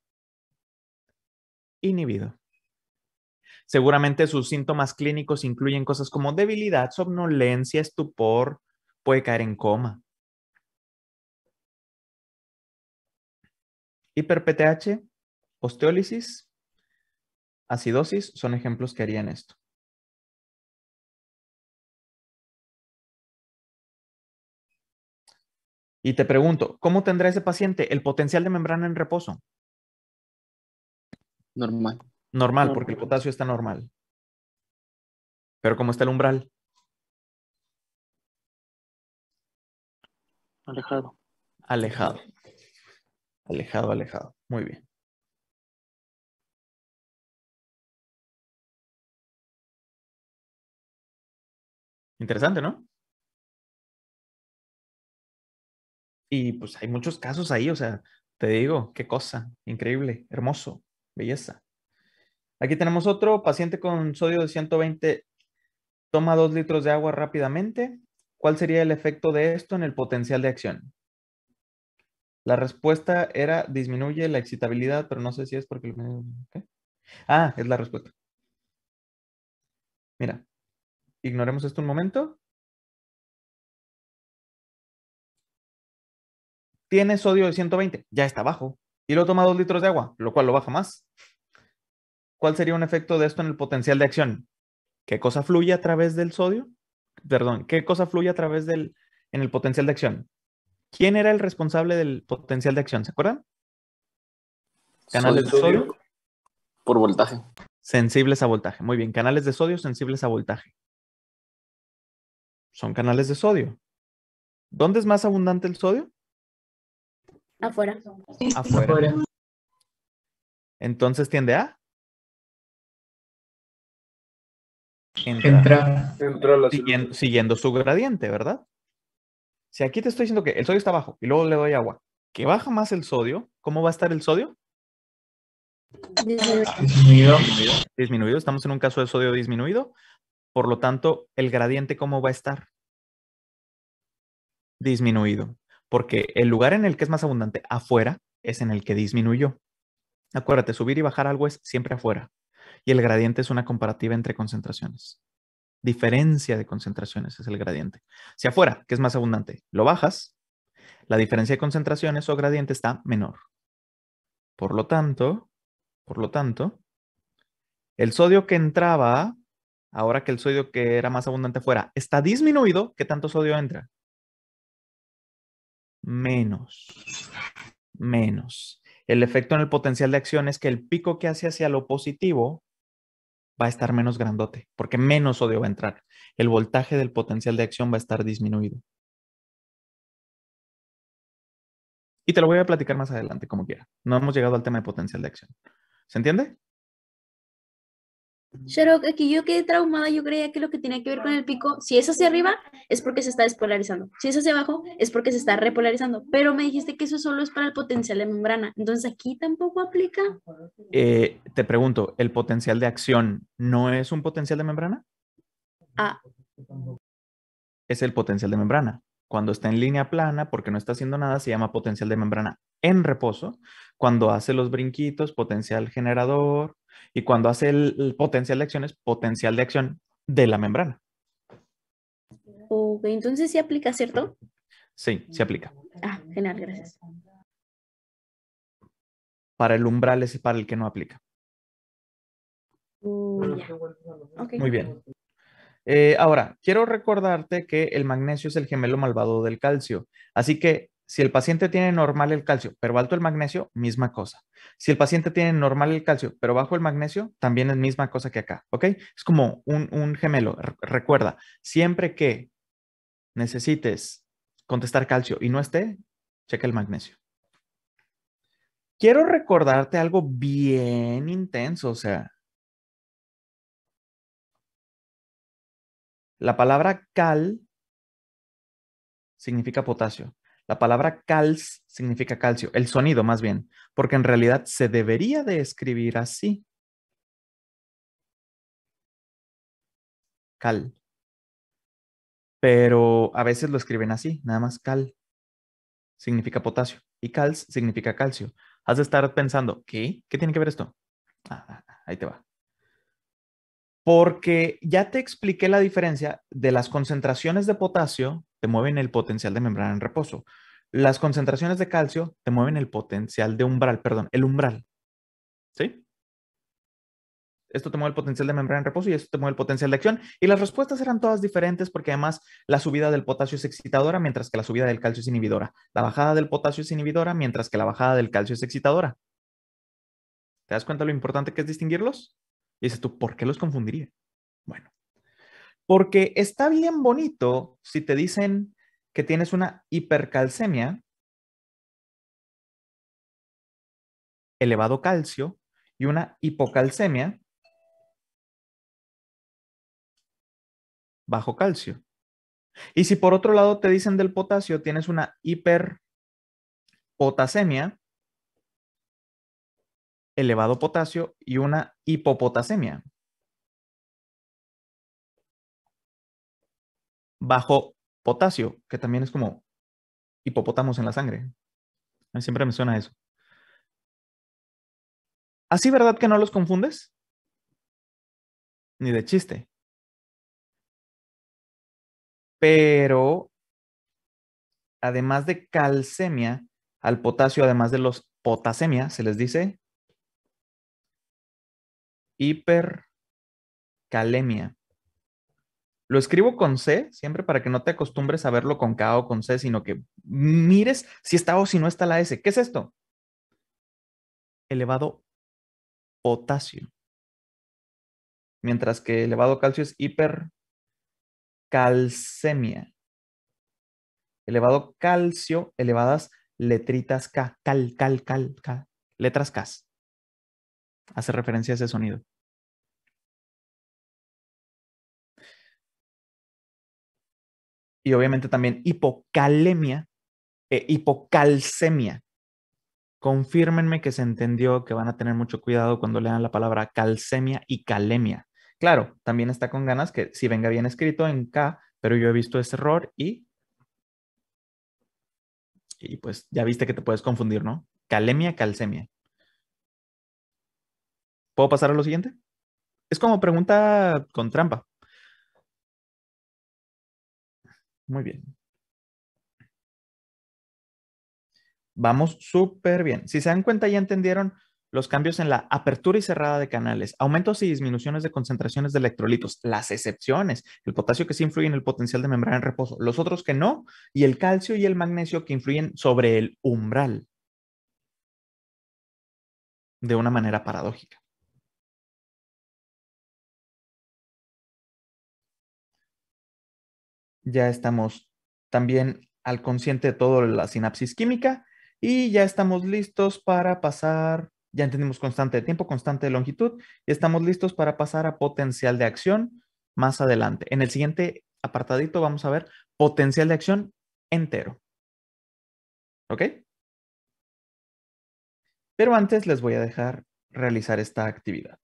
inhibido. Seguramente sus síntomas clínicos incluyen cosas como debilidad, somnolencia, estupor, puede caer en coma. HiperPTH, osteólisis, acidosis son ejemplos que harían esto. Y te pregunto, ¿cómo tendrá ese paciente el potencial de membrana en reposo? Normal. Normal, porque el potasio está normal. Pero ¿cómo está el umbral? Alejado. Alejado. Alejado, alejado. Muy bien. Interesante, ¿no? Y pues hay muchos casos ahí, o sea, te digo, qué cosa, increíble, hermoso, belleza. Aquí tenemos otro, paciente con sodio de 120 toma dos litros de agua rápidamente. ¿Cuál sería el efecto de esto en el potencial de acción? La respuesta era disminuye la excitabilidad, pero no sé si es porque... Ah, es la respuesta. Mira, Ignoremos esto un momento. Tiene sodio de 120, ya está bajo. Y lo toma dos litros de agua, lo cual lo baja más. ¿Cuál sería un efecto de esto en el potencial de acción? ¿Qué cosa fluye a través del sodio? Perdón, ¿qué cosa fluye a través del en el potencial de acción? ¿Quién era el responsable del potencial de acción? ¿Se acuerdan? Canales de sodio. Por voltaje. Sensibles a voltaje. Muy bien, canales de sodio sensibles a voltaje son canales de sodio. ¿Dónde es más abundante el sodio? Afuera. Afuera. Entonces tiende a entrar. siguiendo, su gradiente, ¿verdad? Si aquí te estoy diciendo que el sodio está bajo y luego le doy agua, que baja más el sodio, ¿cómo va a estar el sodio? Disminuido. Disminuido. Disminuido. Estamos en un caso de sodio disminuido. Por lo tanto, el gradiente, ¿cómo va a estar? Disminuido, porque el lugar en el que es más abundante afuera es en el que disminuyó. Acuérdate, subir y bajar algo es siempre afuera. Y el gradiente es una comparativa entre concentraciones. Diferencia de concentraciones es el gradiente. Si afuera, que es más abundante, lo bajas, la diferencia de concentraciones o gradiente está menor. Por lo tanto, por lo tanto, el sodio que entraba ahora que el sodio que era más abundante fuera, está disminuido, ¿qué tanto sodio entra? Menos. Menos. El efecto en el potencial de acción es que el pico que hace hacia lo positivo va a estar menos grandote, porque menos sodio va a entrar. El voltaje del potencial de acción va a estar disminuido. Y te lo voy a platicar más adelante, como quiera. No hemos llegado al tema de potencial de acción. ¿Se entiende? aquí yo quedé traumada, yo creía que lo que tenía que ver con el pico, si es hacia arriba, es porque se está despolarizando, si es hacia abajo, es porque se está repolarizando, pero me dijiste que eso solo es para el potencial de membrana, entonces aquí tampoco aplica. Eh, te pregunto, ¿el potencial de acción no es un potencial de membrana? Ah. Es el potencial de membrana. Cuando está en línea plana, porque no está haciendo nada, se llama potencial de membrana en reposo. Cuando hace los brinquitos, potencial generador, y cuando hace el, potencial de acción es potencial de acción de la membrana. entonces sí aplica, ¿cierto? Sí, se aplica. Ah, genial, gracias. Para el umbral es para el que no aplica. Mm, Muy bien. Eh, ahora, quiero recordarte que el magnesio es el gemelo malvado del calcio, así que si el paciente tiene normal el calcio, pero alto el magnesio, misma cosa. Si el paciente tiene normal el calcio, pero bajo el magnesio, también es misma cosa que acá, ¿ok? Es como un, gemelo. recuerda, siempre que necesites contestar calcio y no esté, checa el magnesio. Quiero recordarte algo bien intenso, o sea, la palabra cal significa potasio. La palabra calz significa calcio, el sonido más bien, porque en realidad se debería de escribir así. Cal. Pero a veces lo escriben así, nada más cal significa potasio y calz significa calcio. Has de estar pensando, ¿qué? ¿Qué tiene que ver esto? Ah, ah, ah, ahí te va. Porque ya te expliqué la diferencia de las concentraciones de potasio te mueven el potencial de membrana en reposo. Las concentraciones de calcio te mueven el potencial de umbral, perdón, el umbral. ¿Sí? Esto te mueve el potencial de membrana en reposo y esto te mueve el potencial de acción. Y las respuestas eran todas diferentes porque además la subida del potasio es excitadora mientras que la subida del calcio es inhibidora. La bajada del potasio es inhibidora mientras que la bajada del calcio es excitadora. ¿Te das cuenta lo importante que es distinguirlos? Y dices tú, ¿por qué los confundiría? Bueno, porque está bien bonito si te dicen que tienes una hipercalcemia, elevado calcio, y una hipocalcemia, bajo calcio. Y si por otro lado te dicen del potasio, tienes una hiperpotasemia, elevado potasio y una hipopotasemia. bajo potasio, que también es como hipopotamos en la sangre. A mí siempre me suena eso. ¿Así verdad que no los confundes? Ni de chiste. Pero, además de calcemia, al potasio, además de los potasemia, se les dice hipercalemia. Lo escribo con C, siempre para que no te acostumbres a verlo con K o con C, sino que mires si está o si no está la S. ¿Qué es esto? Elevado potasio. Mientras que elevado calcio es hipercalcemia. Elevado calcio, elevadas letritas K, cal, cal, cal, cal letras K. Hace referencia a ese sonido. y obviamente también hipocalemia e hipocalcemia. Confírmenme que se entendió que van a tener mucho cuidado cuando lean la palabra calcemia y calemia. Claro, también está con ganas que si venga bien escrito en K, pero yo he visto ese error y... Y pues ya viste que te puedes confundir, ¿no? Calemia, calcemia. ¿Puedo pasar a lo siguiente? Es como pregunta con trampa. Muy bien. Vamos súper bien. Si se dan cuenta, ya entendieron los cambios en la apertura y cerrada de canales, aumentos y disminuciones de concentraciones de electrolitos, las excepciones, el potasio que sí influye en el potencial de membrana en reposo, los otros que no, y el calcio y el magnesio que influyen sobre el umbral de una manera paradójica. ya estamos también al consciente de toda la sinapsis química y ya estamos listos para pasar, ya entendimos constante de tiempo, constante de longitud, y estamos listos para pasar a potencial de acción más adelante. En el siguiente apartadito vamos a ver potencial de acción entero. ¿Ok? Pero antes les voy a dejar realizar esta actividad.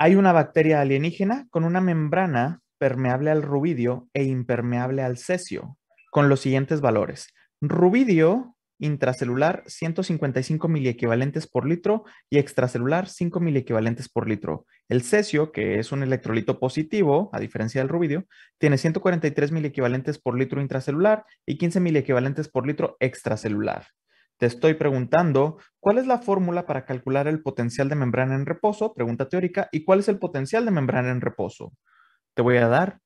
Hay una bacteria alienígena con una membrana permeable al rubidio e impermeable al cesio, con los siguientes valores. Rubidio intracelular 155 miliequivalentes por litro y extracelular 5 miliequivalentes por litro. El cesio, que es un electrolito positivo, a diferencia del rubidio, tiene 143 miliequivalentes por litro intracelular y 15 miliequivalentes por litro extracelular. Te estoy preguntando, ¿cuál es la fórmula para calcular el potencial de membrana en reposo? Pregunta teórica. ¿Y cuál es el potencial de membrana en reposo? Te voy a dar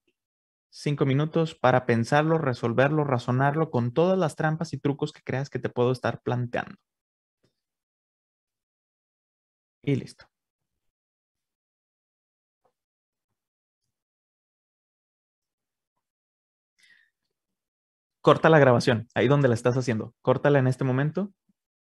cinco minutos para pensarlo, resolverlo, razonarlo con todas las trampas y trucos que creas que te puedo estar planteando. Y listo. corta la grabación, ahí donde la estás haciendo, córtala en este momento